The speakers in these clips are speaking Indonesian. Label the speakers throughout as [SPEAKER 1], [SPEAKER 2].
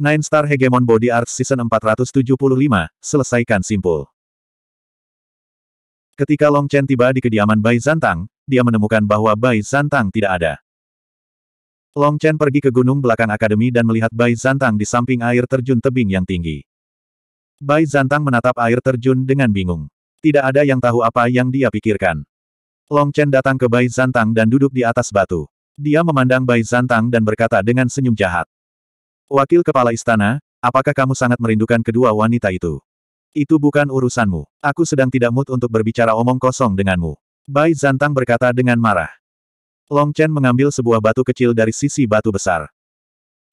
[SPEAKER 1] Nine Star Hegemon Body Art Season 475, selesaikan simpul. Ketika Long Chen tiba di kediaman Bai Zantang, dia menemukan bahwa Bai Zantang tidak ada. Long Chen pergi ke gunung belakang akademi dan melihat Bai Zantang di samping air terjun tebing yang tinggi. Bai Zantang menatap air terjun dengan bingung. Tidak ada yang tahu apa yang dia pikirkan. Long Chen datang ke Bai Zantang dan duduk di atas batu. Dia memandang Bai Zantang dan berkata dengan senyum jahat. Wakil Kepala Istana, apakah kamu sangat merindukan kedua wanita itu? Itu bukan urusanmu. Aku sedang tidak mood untuk berbicara omong kosong denganmu. Bai Zantang berkata dengan marah. Long Chen mengambil sebuah batu kecil dari sisi batu besar.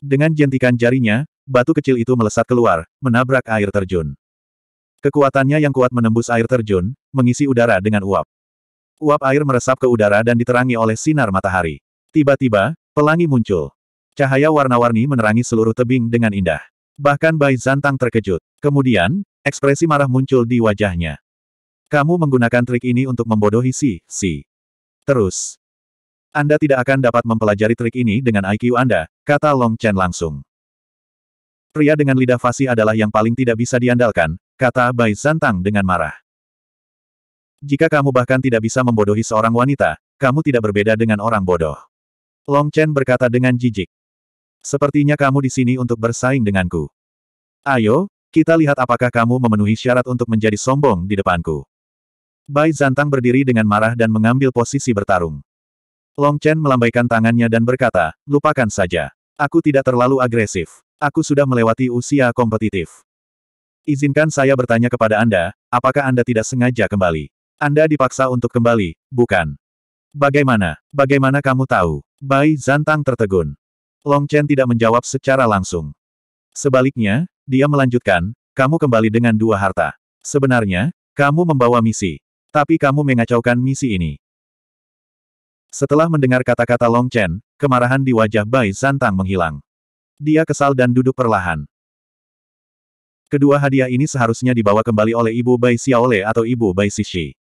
[SPEAKER 1] Dengan jentikan jarinya, batu kecil itu melesat keluar, menabrak air terjun. Kekuatannya yang kuat menembus air terjun, mengisi udara dengan uap. Uap air meresap ke udara dan diterangi oleh sinar matahari. Tiba-tiba, pelangi muncul. Cahaya warna-warni menerangi seluruh tebing dengan indah. Bahkan Bai Zantang terkejut. Kemudian, ekspresi marah muncul di wajahnya. Kamu menggunakan trik ini untuk membodohi si, si. Terus. Anda tidak akan dapat mempelajari trik ini dengan IQ Anda, kata Long Chen langsung. Pria dengan lidah fasih adalah yang paling tidak bisa diandalkan, kata Bai Zantang dengan marah. Jika kamu bahkan tidak bisa membodohi seorang wanita, kamu tidak berbeda dengan orang bodoh. Long Chen berkata dengan jijik. Sepertinya kamu di sini untuk bersaing denganku. Ayo, kita lihat apakah kamu memenuhi syarat untuk menjadi sombong di depanku. Bai Zantang berdiri dengan marah dan mengambil posisi bertarung. Long Chen melambaikan tangannya dan berkata, lupakan saja. Aku tidak terlalu agresif. Aku sudah melewati usia kompetitif. Izinkan saya bertanya kepada Anda, apakah Anda tidak sengaja kembali? Anda dipaksa untuk kembali, bukan? Bagaimana? Bagaimana kamu tahu? Bai Zantang tertegun. Long Chen tidak menjawab secara langsung. Sebaliknya, dia melanjutkan, kamu kembali dengan dua harta. Sebenarnya, kamu membawa misi. Tapi kamu mengacaukan misi ini. Setelah mendengar kata-kata Long Chen, kemarahan di wajah Bai Santang menghilang. Dia kesal dan duduk perlahan. Kedua hadiah ini seharusnya dibawa kembali oleh Ibu Bai Xiaole atau Ibu Bai Sishi.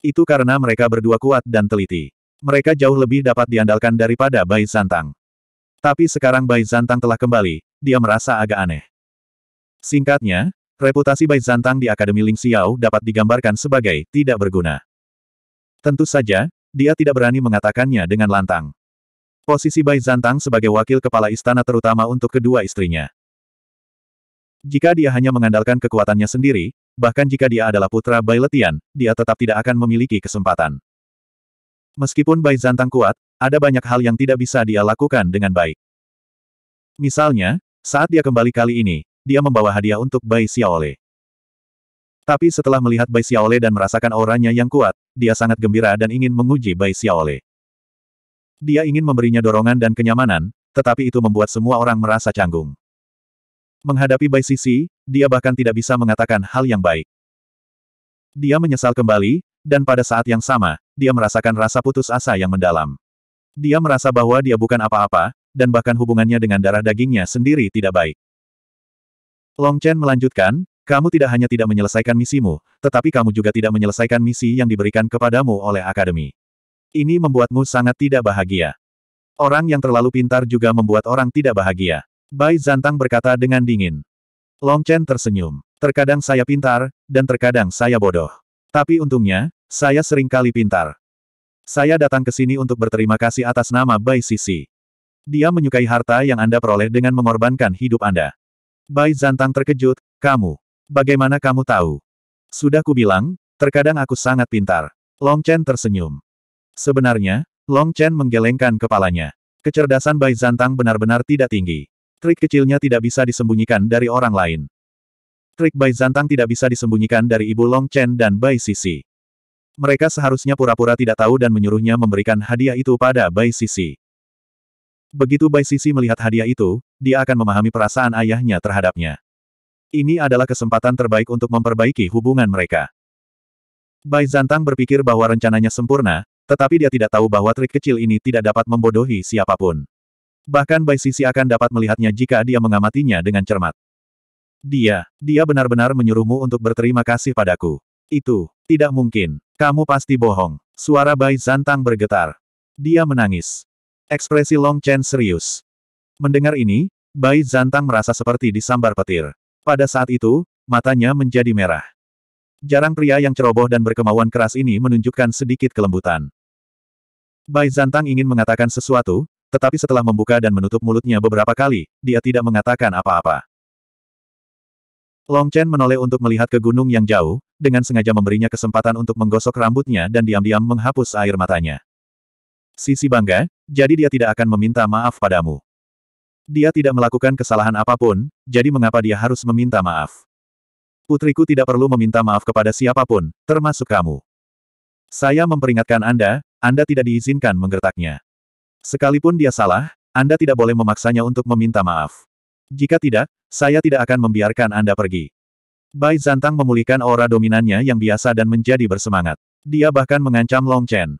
[SPEAKER 1] Itu karena mereka berdua kuat dan teliti. Mereka jauh lebih dapat diandalkan daripada Bai Santang. Tapi sekarang Bai Zantang telah kembali, dia merasa agak aneh. Singkatnya, reputasi Bai Zantang di Akademi Ling Xiao dapat digambarkan sebagai tidak berguna. Tentu saja, dia tidak berani mengatakannya dengan lantang. Posisi Bai Zantang sebagai wakil kepala istana terutama untuk kedua istrinya. Jika dia hanya mengandalkan kekuatannya sendiri, bahkan jika dia adalah putra Bai Letian, dia tetap tidak akan memiliki kesempatan. Meskipun Bai Zantang kuat, ada banyak hal yang tidak bisa dia lakukan dengan baik. Misalnya, saat dia kembali kali ini, dia membawa hadiah untuk Bai Xiaole. Tapi setelah melihat Bai Xiaole dan merasakan auranya yang kuat, dia sangat gembira dan ingin menguji Bai Xiaole. Dia ingin memberinya dorongan dan kenyamanan, tetapi itu membuat semua orang merasa canggung. Menghadapi Bai Sisi, dia bahkan tidak bisa mengatakan hal yang baik. Dia menyesal kembali, dan pada saat yang sama, dia merasakan rasa putus asa yang mendalam. Dia merasa bahwa dia bukan apa-apa, dan bahkan hubungannya dengan darah dagingnya sendiri tidak baik. Long Chen melanjutkan, kamu tidak hanya tidak menyelesaikan misimu, tetapi kamu juga tidak menyelesaikan misi yang diberikan kepadamu oleh Akademi. Ini membuatmu sangat tidak bahagia. Orang yang terlalu pintar juga membuat orang tidak bahagia. Bai Zantang berkata dengan dingin. Long Chen tersenyum. Terkadang saya pintar, dan terkadang saya bodoh. Tapi untungnya, saya sering kali pintar. Saya datang ke sini untuk berterima kasih atas nama Bai Sisi. Dia menyukai harta yang Anda peroleh dengan mengorbankan hidup Anda. Bai Zantang terkejut, kamu. Bagaimana kamu tahu? Sudah kubilang, terkadang aku sangat pintar. Long Chen tersenyum. Sebenarnya, Long Chen menggelengkan kepalanya. Kecerdasan Bai Zantang benar-benar tidak tinggi. Trik kecilnya tidak bisa disembunyikan dari orang lain. Trik Bai Zantang tidak bisa disembunyikan dari ibu Long Chen dan Bai Sisi. Mereka seharusnya pura-pura tidak tahu dan menyuruhnya memberikan hadiah itu pada Bai Sisi. Begitu Bai Sisi melihat hadiah itu, dia akan memahami perasaan ayahnya terhadapnya. Ini adalah kesempatan terbaik untuk memperbaiki hubungan mereka. Bai Zantang berpikir bahwa rencananya sempurna, tetapi dia tidak tahu bahwa trik kecil ini tidak dapat membodohi siapapun. Bahkan Bai Sisi akan dapat melihatnya jika dia mengamatinya dengan cermat. Dia, dia benar-benar menyuruhmu untuk berterima kasih padaku. Itu, tidak mungkin. Kamu pasti bohong. Suara Bai Zantang bergetar. Dia menangis. Ekspresi Long Chen serius. Mendengar ini, Bai Zantang merasa seperti disambar petir. Pada saat itu, matanya menjadi merah. Jarang pria yang ceroboh dan berkemauan keras ini menunjukkan sedikit kelembutan. Bai Zantang ingin mengatakan sesuatu, tetapi setelah membuka dan menutup mulutnya beberapa kali, dia tidak mengatakan apa-apa. Long Chen menoleh untuk melihat ke gunung yang jauh, dengan sengaja memberinya kesempatan untuk menggosok rambutnya dan diam-diam menghapus air matanya. Sisi bangga, jadi dia tidak akan meminta maaf padamu. Dia tidak melakukan kesalahan apapun, jadi mengapa dia harus meminta maaf? Putriku tidak perlu meminta maaf kepada siapapun, termasuk kamu. Saya memperingatkan Anda, Anda tidak diizinkan menggertaknya. Sekalipun dia salah, Anda tidak boleh memaksanya untuk meminta maaf. Jika tidak, saya tidak akan membiarkan Anda pergi. Bai Zantang memulihkan aura dominannya yang biasa dan menjadi bersemangat. Dia bahkan mengancam Long Chen.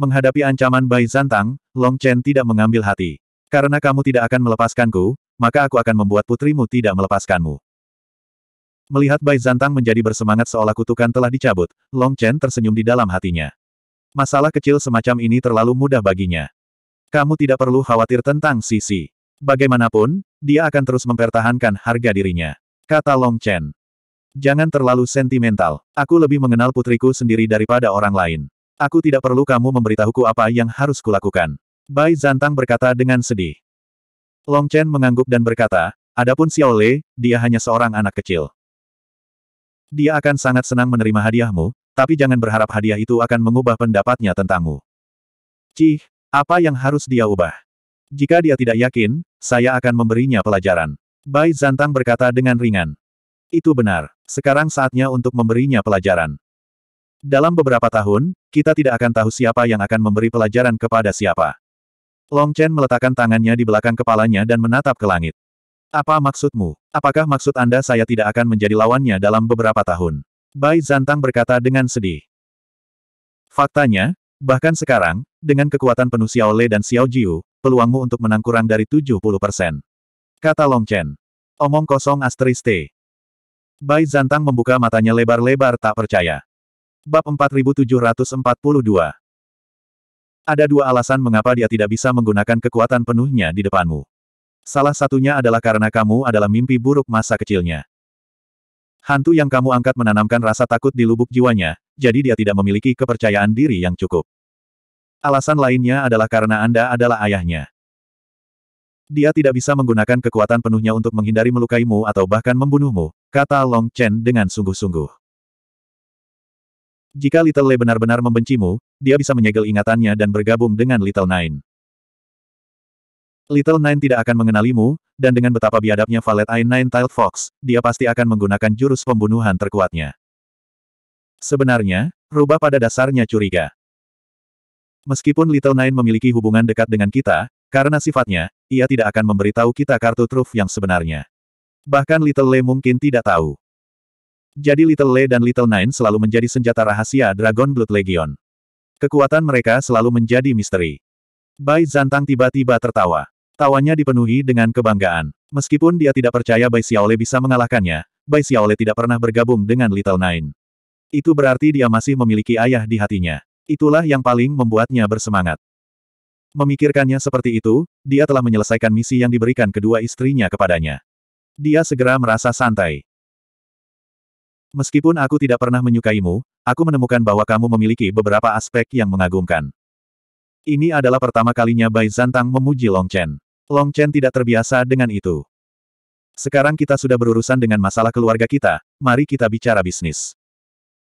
[SPEAKER 1] Menghadapi ancaman Bai Zantang, Long Chen tidak mengambil hati. Karena kamu tidak akan melepaskanku, maka aku akan membuat putrimu tidak melepaskanmu. Melihat Bai Zantang menjadi bersemangat seolah kutukan telah dicabut, Long Chen tersenyum di dalam hatinya. Masalah kecil semacam ini terlalu mudah baginya. Kamu tidak perlu khawatir tentang Sisi. Bagaimanapun, dia akan terus mempertahankan harga dirinya. Kata Long Chen. Jangan terlalu sentimental. Aku lebih mengenal putriku sendiri daripada orang lain. Aku tidak perlu kamu memberitahuku apa yang harus kulakukan. Bai Zantang berkata dengan sedih. Long Chen mengangguk dan berkata, Adapun Xiao Lei, dia hanya seorang anak kecil. Dia akan sangat senang menerima hadiahmu, tapi jangan berharap hadiah itu akan mengubah pendapatnya tentangmu. Cih, apa yang harus dia ubah? Jika dia tidak yakin, saya akan memberinya pelajaran. Bai Zantang berkata dengan ringan. Itu benar. Sekarang saatnya untuk memberinya pelajaran. Dalam beberapa tahun, kita tidak akan tahu siapa yang akan memberi pelajaran kepada siapa. Long Chen meletakkan tangannya di belakang kepalanya dan menatap ke langit. Apa maksudmu? Apakah maksud Anda saya tidak akan menjadi lawannya dalam beberapa tahun? Bai Zantang berkata dengan sedih. Faktanya, Bahkan sekarang, dengan kekuatan penuh Xiao Le dan Xiao Jiu, peluangmu untuk menang kurang dari 70 persen. Kata Long Chen. Omong kosong asteris T. Bai Zantang membuka matanya lebar-lebar tak percaya. Bab 4742 Ada dua alasan mengapa dia tidak bisa menggunakan kekuatan penuhnya di depanmu. Salah satunya adalah karena kamu adalah mimpi buruk masa kecilnya. Hantu yang kamu angkat menanamkan rasa takut di lubuk jiwanya, jadi dia tidak memiliki kepercayaan diri yang cukup. Alasan lainnya adalah karena Anda adalah ayahnya. Dia tidak bisa menggunakan kekuatan penuhnya untuk menghindari melukaimu atau bahkan membunuhmu, kata Long Chen dengan sungguh-sungguh. Jika Little Le benar-benar membencimu, dia bisa menyegel ingatannya dan bergabung dengan Little Nine. Little Nine tidak akan mengenalimu, dan dengan betapa biadabnya Valet Ain nine Tiled Fox, dia pasti akan menggunakan jurus pembunuhan terkuatnya. Sebenarnya, rubah pada dasarnya curiga. Meskipun Little Nine memiliki hubungan dekat dengan kita, karena sifatnya, ia tidak akan memberitahu kita kartu truf yang sebenarnya. Bahkan Little Le mungkin tidak tahu. Jadi Little Le dan Little Nine selalu menjadi senjata rahasia Dragon Blood Legion. Kekuatan mereka selalu menjadi misteri. Bai Zantang tiba-tiba tertawa. Tawanya dipenuhi dengan kebanggaan. Meskipun dia tidak percaya Bai Xiaole bisa mengalahkannya, Bai Xiaole tidak pernah bergabung dengan Little Nine. Itu berarti dia masih memiliki ayah di hatinya. Itulah yang paling membuatnya bersemangat. Memikirkannya seperti itu, dia telah menyelesaikan misi yang diberikan kedua istrinya kepadanya. Dia segera merasa santai. Meskipun aku tidak pernah menyukaimu, aku menemukan bahwa kamu memiliki beberapa aspek yang mengagumkan. Ini adalah pertama kalinya Bai Zantang memuji Long Chen. Long Chen tidak terbiasa dengan itu. Sekarang kita sudah berurusan dengan masalah keluarga kita, mari kita bicara bisnis.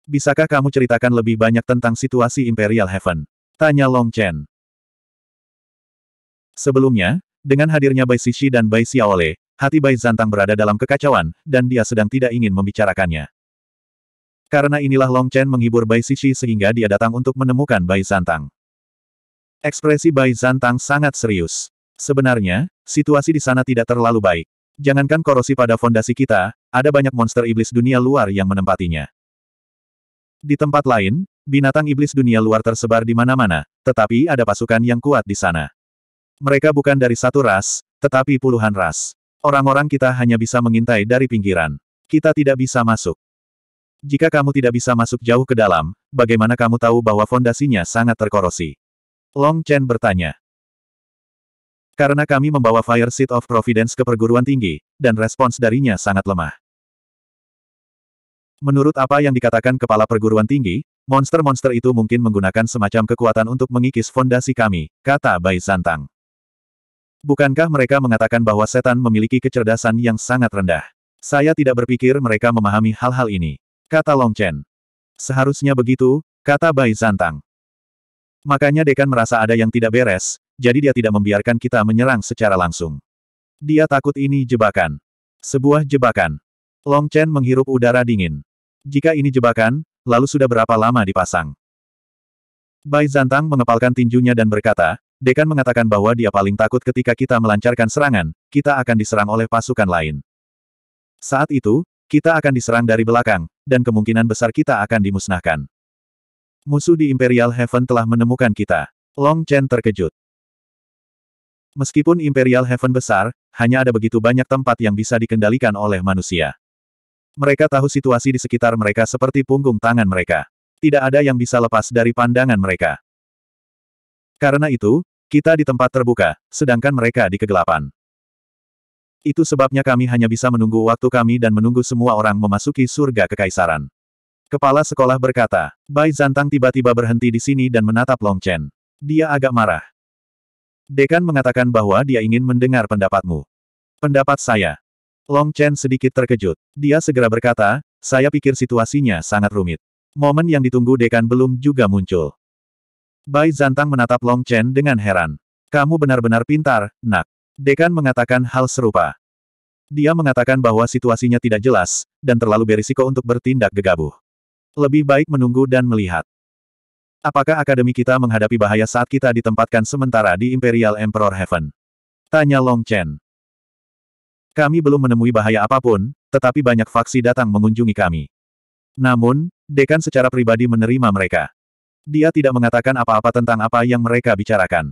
[SPEAKER 1] Bisakah kamu ceritakan lebih banyak tentang situasi Imperial Heaven? Tanya Long Chen. Sebelumnya, dengan hadirnya Bai Sishi dan Bai Xiaole, hati Bai Zantang berada dalam kekacauan, dan dia sedang tidak ingin membicarakannya. Karena inilah Long Chen menghibur Bai Sishi sehingga dia datang untuk menemukan Bai Zantang. Ekspresi Bai Zantang sangat serius. Sebenarnya, situasi di sana tidak terlalu baik. Jangankan korosi pada fondasi kita, ada banyak monster iblis dunia luar yang menempatinya. Di tempat lain, binatang iblis dunia luar tersebar di mana-mana, tetapi ada pasukan yang kuat di sana. Mereka bukan dari satu ras, tetapi puluhan ras. Orang-orang kita hanya bisa mengintai dari pinggiran. Kita tidak bisa masuk. Jika kamu tidak bisa masuk jauh ke dalam, bagaimana kamu tahu bahwa fondasinya sangat terkorosi? Long Chen bertanya. Karena kami membawa Fire Seed of Providence ke perguruan tinggi, dan respons darinya sangat lemah. Menurut apa yang dikatakan kepala perguruan tinggi, monster-monster itu mungkin menggunakan semacam kekuatan untuk mengikis fondasi kami, kata Bai Zantang. Bukankah mereka mengatakan bahwa setan memiliki kecerdasan yang sangat rendah? Saya tidak berpikir mereka memahami hal-hal ini, kata Long Chen. Seharusnya begitu, kata Bai Zantang. Makanya Dekan merasa ada yang tidak beres, jadi dia tidak membiarkan kita menyerang secara langsung. Dia takut ini jebakan. Sebuah jebakan. Long Chen menghirup udara dingin. Jika ini jebakan, lalu sudah berapa lama dipasang? Bai Zantang mengepalkan tinjunya dan berkata, Dekan mengatakan bahwa dia paling takut ketika kita melancarkan serangan, kita akan diserang oleh pasukan lain. Saat itu, kita akan diserang dari belakang, dan kemungkinan besar kita akan dimusnahkan. Musuh di Imperial Heaven telah menemukan kita. Long Chen terkejut. Meskipun Imperial Heaven besar, hanya ada begitu banyak tempat yang bisa dikendalikan oleh manusia. Mereka tahu situasi di sekitar mereka seperti punggung tangan mereka. Tidak ada yang bisa lepas dari pandangan mereka. Karena itu, kita di tempat terbuka, sedangkan mereka di kegelapan. Itu sebabnya kami hanya bisa menunggu waktu kami dan menunggu semua orang memasuki surga kekaisaran. Kepala sekolah berkata, Bai Zantang tiba-tiba berhenti di sini dan menatap Long Chen. Dia agak marah. Dekan mengatakan bahwa dia ingin mendengar pendapatmu. Pendapat saya. Long Chen sedikit terkejut. Dia segera berkata, saya pikir situasinya sangat rumit. Momen yang ditunggu dekan belum juga muncul. Bai Zantang menatap Long Chen dengan heran. Kamu benar-benar pintar, nak. Dekan mengatakan hal serupa. Dia mengatakan bahwa situasinya tidak jelas, dan terlalu berisiko untuk bertindak gegabah. Lebih baik menunggu dan melihat. Apakah akademi kita menghadapi bahaya saat kita ditempatkan sementara di Imperial Emperor Heaven? Tanya Long Chen. Kami belum menemui bahaya apapun, tetapi banyak faksi datang mengunjungi kami. Namun, Dekan secara pribadi menerima mereka. Dia tidak mengatakan apa-apa tentang apa yang mereka bicarakan.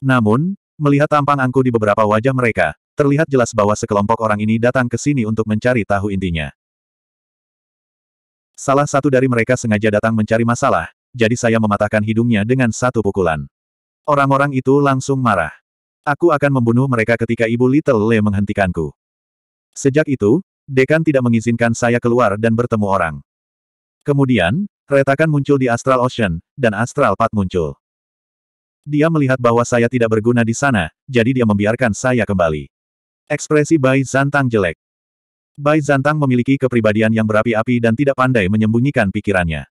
[SPEAKER 1] Namun, melihat tampang angku di beberapa wajah mereka, terlihat jelas bahwa sekelompok orang ini datang ke sini untuk mencari tahu intinya. Salah satu dari mereka sengaja datang mencari masalah, jadi saya mematahkan hidungnya dengan satu pukulan. Orang-orang itu langsung marah. Aku akan membunuh mereka ketika Ibu Little Le menghentikanku. Sejak itu, Dekan tidak mengizinkan saya keluar dan bertemu orang. Kemudian, retakan muncul di Astral Ocean, dan Astral Path muncul. Dia melihat bahwa saya tidak berguna di sana, jadi dia membiarkan saya kembali. Ekspresi Bai Zantang jelek. Bai Zantang memiliki kepribadian yang berapi-api dan tidak pandai menyembunyikan pikirannya.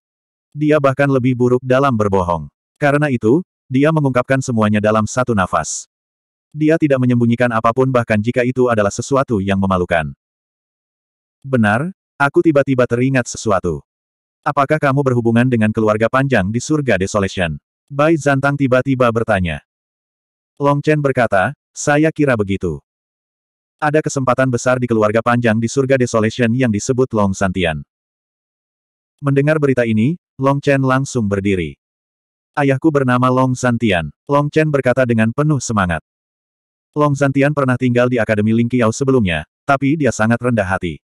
[SPEAKER 1] Dia bahkan lebih buruk dalam berbohong. Karena itu, dia mengungkapkan semuanya dalam satu nafas. Dia tidak menyembunyikan apapun bahkan jika itu adalah sesuatu yang memalukan. Benar, aku tiba-tiba teringat sesuatu. Apakah kamu berhubungan dengan keluarga panjang di surga Desolation? Bai Zantang tiba-tiba bertanya. Long Chen berkata, saya kira begitu. Ada kesempatan besar di keluarga panjang di surga desolation yang disebut Long Santian. Mendengar berita ini, Long Chen langsung berdiri. Ayahku bernama Long Santian. Long Chen berkata dengan penuh semangat. Long Santian pernah tinggal di Akademi Ling Qiao sebelumnya, tapi dia sangat rendah hati.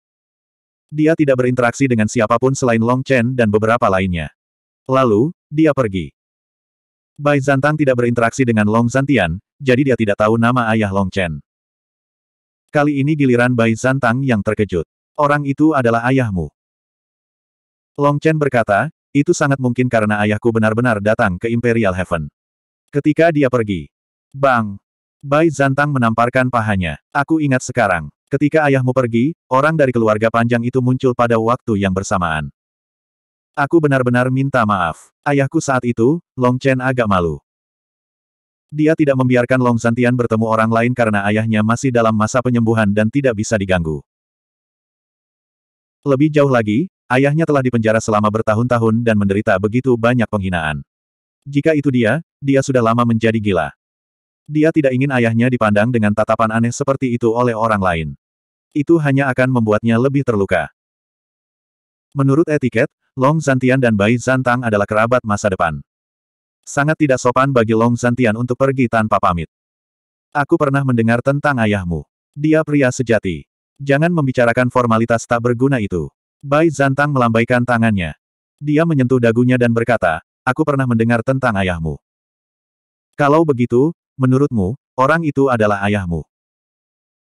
[SPEAKER 1] Dia tidak berinteraksi dengan siapapun selain Long Chen dan beberapa lainnya. Lalu, dia pergi. Bai Zantang tidak berinteraksi dengan Long Santian, jadi dia tidak tahu nama ayah Long Chen. Kali ini giliran Bai Zantang yang terkejut. Orang itu adalah ayahmu. Long Chen berkata, itu sangat mungkin karena ayahku benar-benar datang ke Imperial Heaven. Ketika dia pergi. Bang! Bai Zantang menamparkan pahanya. Aku ingat sekarang. Ketika ayahmu pergi, orang dari keluarga panjang itu muncul pada waktu yang bersamaan. Aku benar-benar minta maaf. Ayahku saat itu, Long Chen agak malu. Dia tidak membiarkan Long Santian bertemu orang lain karena ayahnya masih dalam masa penyembuhan dan tidak bisa diganggu. Lebih jauh lagi, ayahnya telah dipenjara selama bertahun-tahun dan menderita begitu banyak penghinaan. Jika itu dia, dia sudah lama menjadi gila. Dia tidak ingin ayahnya dipandang dengan tatapan aneh seperti itu oleh orang lain. Itu hanya akan membuatnya lebih terluka. Menurut etiket, Long Zantian dan Bai Zantang adalah kerabat masa depan. Sangat tidak sopan bagi Long Zantian untuk pergi tanpa pamit. Aku pernah mendengar tentang ayahmu. Dia pria sejati. Jangan membicarakan formalitas tak berguna itu. Bai Zantang melambaikan tangannya. Dia menyentuh dagunya dan berkata, aku pernah mendengar tentang ayahmu. Kalau begitu, menurutmu, orang itu adalah ayahmu.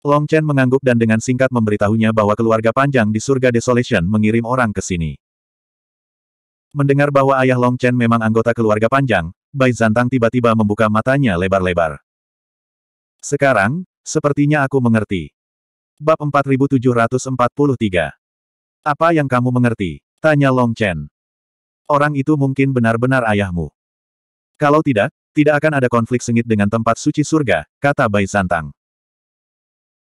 [SPEAKER 1] Long Chen mengangguk dan dengan singkat memberitahunya bahwa keluarga panjang di surga Desolation mengirim orang ke sini. Mendengar bahwa ayah Long Chen memang anggota keluarga panjang, Bai Zantang tiba-tiba membuka matanya lebar-lebar. Sekarang, sepertinya aku mengerti. Bab 4743 Apa yang kamu mengerti? Tanya Long Chen. Orang itu mungkin benar-benar ayahmu. Kalau tidak, tidak akan ada konflik sengit dengan tempat suci surga, kata Bai Zantang.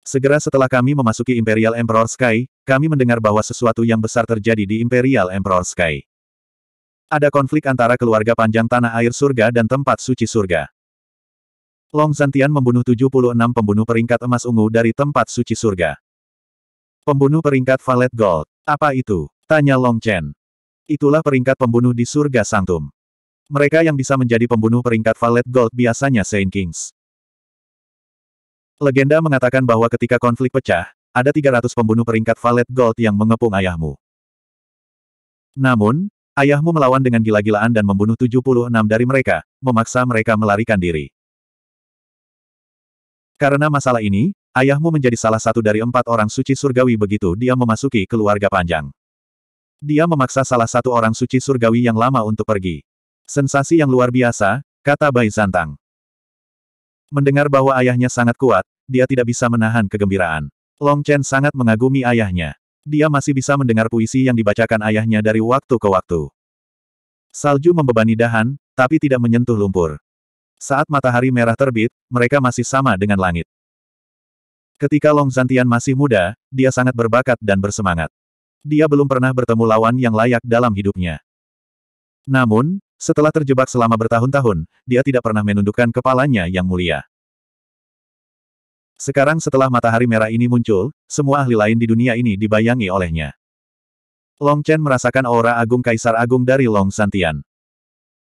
[SPEAKER 1] Segera setelah kami memasuki Imperial Emperor Sky, kami mendengar bahwa sesuatu yang besar terjadi di Imperial Emperor Sky. Ada konflik antara keluarga panjang tanah air surga dan tempat suci surga. Long Zantian membunuh 76 pembunuh peringkat emas ungu dari tempat suci surga. Pembunuh peringkat valet gold. Apa itu? Tanya Long Chen. Itulah peringkat pembunuh di surga Sangtum. Mereka yang bisa menjadi pembunuh peringkat valet gold biasanya Saint Kings. Legenda mengatakan bahwa ketika konflik pecah, ada 300 pembunuh peringkat valet gold yang mengepung ayahmu. Namun, Ayahmu melawan dengan gila-gilaan dan membunuh 76 dari mereka, memaksa mereka melarikan diri. Karena masalah ini, ayahmu menjadi salah satu dari empat orang suci surgawi begitu dia memasuki keluarga panjang. Dia memaksa salah satu orang suci surgawi yang lama untuk pergi. Sensasi yang luar biasa, kata Bai Zantang. Mendengar bahwa ayahnya sangat kuat, dia tidak bisa menahan kegembiraan. Long Chen sangat mengagumi ayahnya dia masih bisa mendengar puisi yang dibacakan ayahnya dari waktu ke waktu. Salju membebani dahan, tapi tidak menyentuh lumpur. Saat matahari merah terbit, mereka masih sama dengan langit. Ketika Long Zantian masih muda, dia sangat berbakat dan bersemangat. Dia belum pernah bertemu lawan yang layak dalam hidupnya. Namun, setelah terjebak selama bertahun-tahun, dia tidak pernah menundukkan kepalanya yang mulia. Sekarang setelah matahari merah ini muncul, semua ahli lain di dunia ini dibayangi olehnya. Long Chen merasakan aura agung Kaisar Agung dari Long Santian.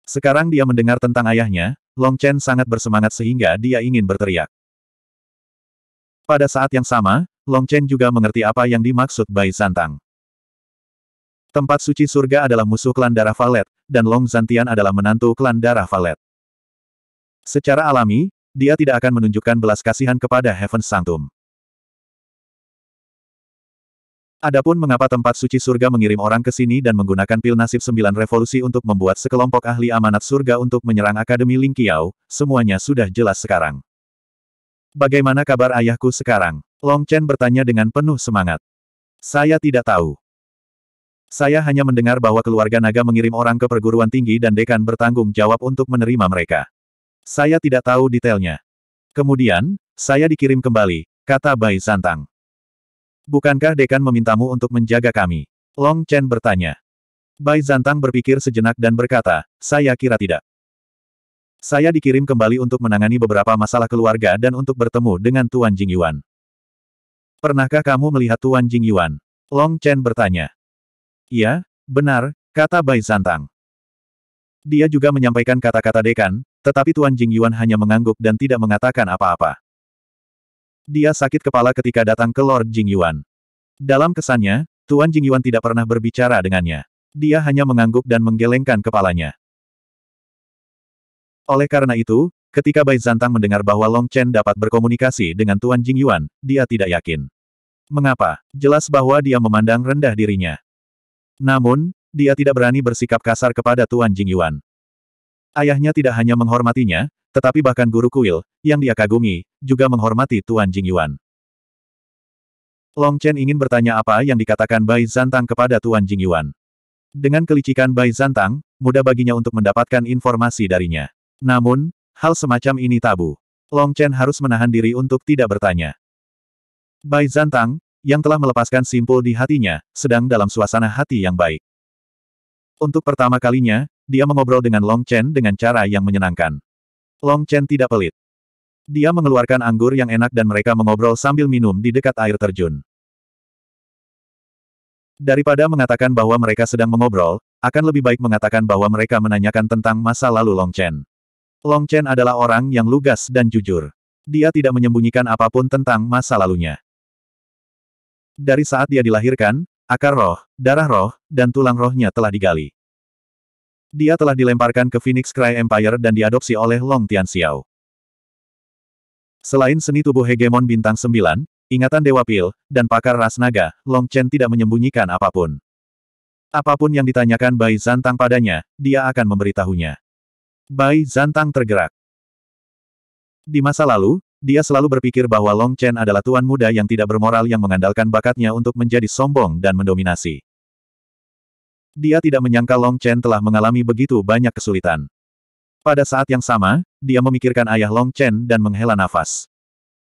[SPEAKER 1] Sekarang dia mendengar tentang ayahnya, Long Chen sangat bersemangat sehingga dia ingin berteriak. Pada saat yang sama, Long Chen juga mengerti apa yang dimaksud Bai Santang. Tempat suci surga adalah musuh klan darah Valet, dan Long Zantian adalah menantu klan darah Valet. Secara alami, dia tidak akan menunjukkan belas kasihan kepada Heaven Sanctum. Adapun mengapa tempat suci surga mengirim orang ke sini dan menggunakan pil nasib sembilan revolusi untuk membuat sekelompok ahli amanat surga untuk menyerang Akademi Ling Lingqiao, semuanya sudah jelas sekarang. Bagaimana kabar ayahku sekarang? Long Chen bertanya dengan penuh semangat. Saya tidak tahu. Saya hanya mendengar bahwa keluarga naga mengirim orang ke perguruan tinggi dan dekan bertanggung jawab untuk menerima mereka. Saya tidak tahu detailnya. Kemudian, saya dikirim kembali, kata Bai Santang. Bukankah dekan memintamu untuk menjaga kami? Long Chen bertanya. Bai Zantang berpikir sejenak dan berkata, saya kira tidak. Saya dikirim kembali untuk menangani beberapa masalah keluarga dan untuk bertemu dengan Tuan Jing Yuan. Pernahkah kamu melihat Tuan Jing Yuan? Long Chen bertanya. Iya, benar, kata Bai Zantang. Dia juga menyampaikan kata-kata dekan, tetapi Tuan Jing Yuan hanya mengangguk dan tidak mengatakan apa-apa. Dia sakit kepala ketika datang ke Lord Jing Yuan. Dalam kesannya, Tuan Jing Yuan tidak pernah berbicara dengannya. Dia hanya mengangguk dan menggelengkan kepalanya. Oleh karena itu, ketika Bai Zantang mendengar bahwa Long Chen dapat berkomunikasi dengan Tuan Jing Yuan, dia tidak yakin. Mengapa? Jelas bahwa dia memandang rendah dirinya. Namun, dia tidak berani bersikap kasar kepada Tuan Jing Yuan. Ayahnya tidak hanya menghormatinya, tetapi bahkan guru kuil, yang dia kagumi, juga menghormati Tuan Jing Yuan. Long Chen ingin bertanya apa yang dikatakan Bai Zantang kepada Tuan Jing Yuan. Dengan kelicikan Bai Zantang, mudah baginya untuk mendapatkan informasi darinya. Namun, hal semacam ini tabu. Long Chen harus menahan diri untuk tidak bertanya. Bai Zantang, yang telah melepaskan simpul di hatinya, sedang dalam suasana hati yang baik. Untuk pertama kalinya, dia mengobrol dengan Long Chen dengan cara yang menyenangkan. Long Chen tidak pelit. Dia mengeluarkan anggur yang enak dan mereka mengobrol sambil minum di dekat air terjun. Daripada mengatakan bahwa mereka sedang mengobrol, akan lebih baik mengatakan bahwa mereka menanyakan tentang masa lalu Long Chen. Long Chen adalah orang yang lugas dan jujur. Dia tidak menyembunyikan apapun tentang masa lalunya. Dari saat dia dilahirkan, akar roh, darah roh, dan tulang rohnya telah digali. Dia telah dilemparkan ke Phoenix Cry Empire dan diadopsi oleh Long Tian Xiao. Selain seni tubuh hegemon bintang sembilan, ingatan Dewa Pil, dan pakar ras naga, Long Chen tidak menyembunyikan apapun. Apapun yang ditanyakan Bai Zantang padanya, dia akan memberitahunya. Bai Zantang tergerak. Di masa lalu, dia selalu berpikir bahwa Long Chen adalah tuan muda yang tidak bermoral yang mengandalkan bakatnya untuk menjadi sombong dan mendominasi. Dia tidak menyangka Long Chen telah mengalami begitu banyak kesulitan. Pada saat yang sama, dia memikirkan ayah Long Chen dan menghela nafas.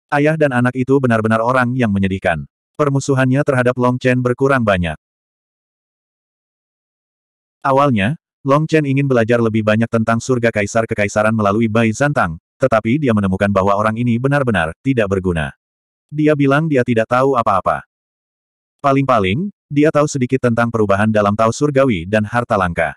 [SPEAKER 1] Ayah dan anak itu benar-benar orang yang menyedihkan. Permusuhannya terhadap Long Chen berkurang banyak. Awalnya, Long Chen ingin belajar lebih banyak tentang surga kaisar kekaisaran melalui Bai Zantang, tetapi dia menemukan bahwa orang ini benar-benar tidak berguna. Dia bilang dia tidak tahu apa-apa. Paling-paling, dia tahu sedikit tentang perubahan dalam Tao Surgawi dan harta langka.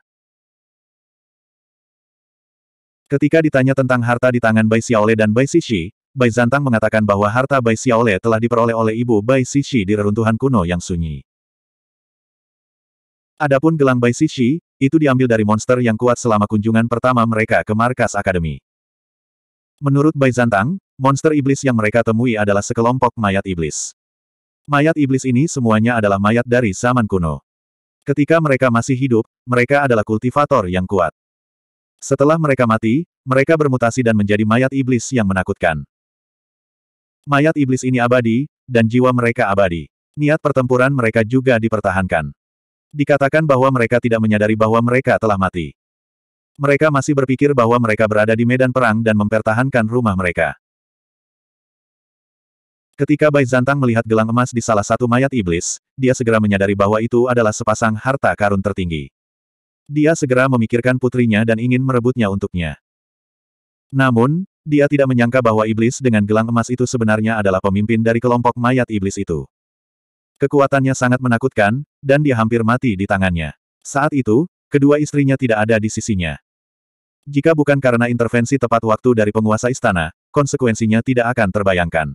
[SPEAKER 1] Ketika ditanya tentang harta di tangan Bai Xiaole dan Bai Xixi, Bai Zantang mengatakan bahwa harta Bai Xiaole telah diperoleh oleh ibu Bai Xixi di reruntuhan kuno yang sunyi. Adapun gelang Bai Xixi, itu diambil dari monster yang kuat selama kunjungan pertama mereka ke markas akademi. Menurut Bai Zantang, monster iblis yang mereka temui adalah sekelompok mayat iblis. Mayat iblis ini semuanya adalah mayat dari zaman kuno. Ketika mereka masih hidup, mereka adalah kultivator yang kuat. Setelah mereka mati, mereka bermutasi dan menjadi mayat iblis yang menakutkan. Mayat iblis ini abadi, dan jiwa mereka abadi. Niat pertempuran mereka juga dipertahankan. Dikatakan bahwa mereka tidak menyadari bahwa mereka telah mati. Mereka masih berpikir bahwa mereka berada di medan perang dan mempertahankan rumah mereka. Ketika Bai Zantang melihat gelang emas di salah satu mayat iblis, dia segera menyadari bahwa itu adalah sepasang harta karun tertinggi. Dia segera memikirkan putrinya dan ingin merebutnya untuknya. Namun, dia tidak menyangka bahwa iblis dengan gelang emas itu sebenarnya adalah pemimpin dari kelompok mayat iblis itu. Kekuatannya sangat menakutkan, dan dia hampir mati di tangannya. Saat itu, kedua istrinya tidak ada di sisinya. Jika bukan karena intervensi tepat waktu dari penguasa istana, konsekuensinya tidak akan terbayangkan.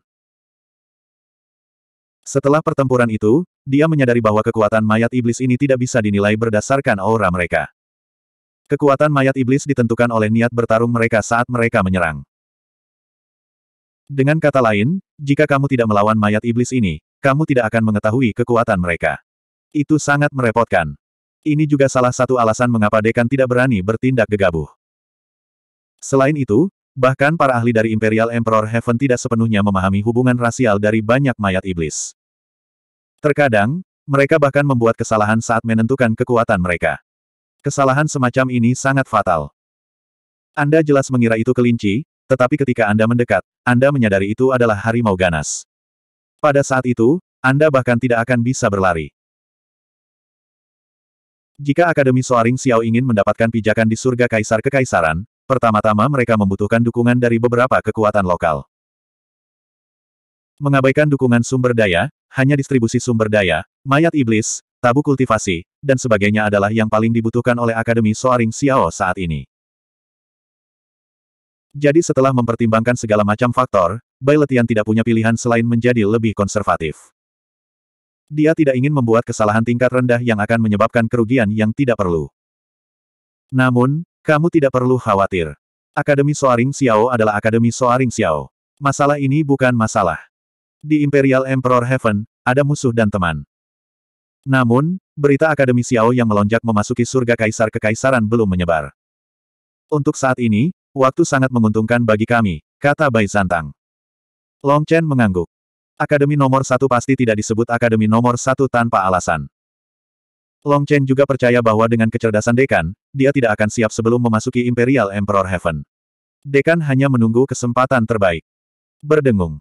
[SPEAKER 1] Setelah pertempuran itu, dia menyadari bahwa kekuatan mayat iblis ini tidak bisa dinilai berdasarkan aura mereka. Kekuatan mayat iblis ditentukan oleh niat bertarung mereka saat mereka menyerang. Dengan kata lain, jika kamu tidak melawan mayat iblis ini, kamu tidak akan mengetahui kekuatan mereka. Itu sangat merepotkan. Ini juga salah satu alasan mengapa Dekan tidak berani bertindak gegabah. Selain itu, Bahkan para ahli dari Imperial Emperor Heaven tidak sepenuhnya memahami hubungan rasial dari banyak mayat iblis. Terkadang, mereka bahkan membuat kesalahan saat menentukan kekuatan mereka. Kesalahan semacam ini sangat fatal. Anda jelas mengira itu kelinci, tetapi ketika Anda mendekat, Anda menyadari itu adalah harimau ganas. Pada saat itu, Anda bahkan tidak akan bisa berlari. Jika Akademi Soaring Xiao ingin mendapatkan pijakan di surga kaisar kekaisaran, Pertama-tama mereka membutuhkan dukungan dari beberapa kekuatan lokal. Mengabaikan dukungan sumber daya, hanya distribusi sumber daya, mayat iblis, tabu kultivasi, dan sebagainya adalah yang paling dibutuhkan oleh Akademi Soaring Xiao saat ini. Jadi setelah mempertimbangkan segala macam faktor, Bai Letian tidak punya pilihan selain menjadi lebih konservatif. Dia tidak ingin membuat kesalahan tingkat rendah yang akan menyebabkan kerugian yang tidak perlu. Namun, kamu tidak perlu khawatir. Akademi Soaring Xiao adalah Akademi Soaring Xiao. Masalah ini bukan masalah. Di Imperial Emperor Heaven, ada musuh dan teman. Namun, berita Akademi Xiao yang melonjak memasuki surga kaisar kekaisaran belum menyebar. Untuk saat ini, waktu sangat menguntungkan bagi kami, kata Bai Zantang. Long Chen mengangguk. Akademi nomor satu pasti tidak disebut Akademi nomor satu tanpa alasan. Long Chen juga percaya bahwa dengan kecerdasan Dekan, dia tidak akan siap sebelum memasuki Imperial Emperor Heaven. Dekan hanya menunggu kesempatan terbaik. Berdengung.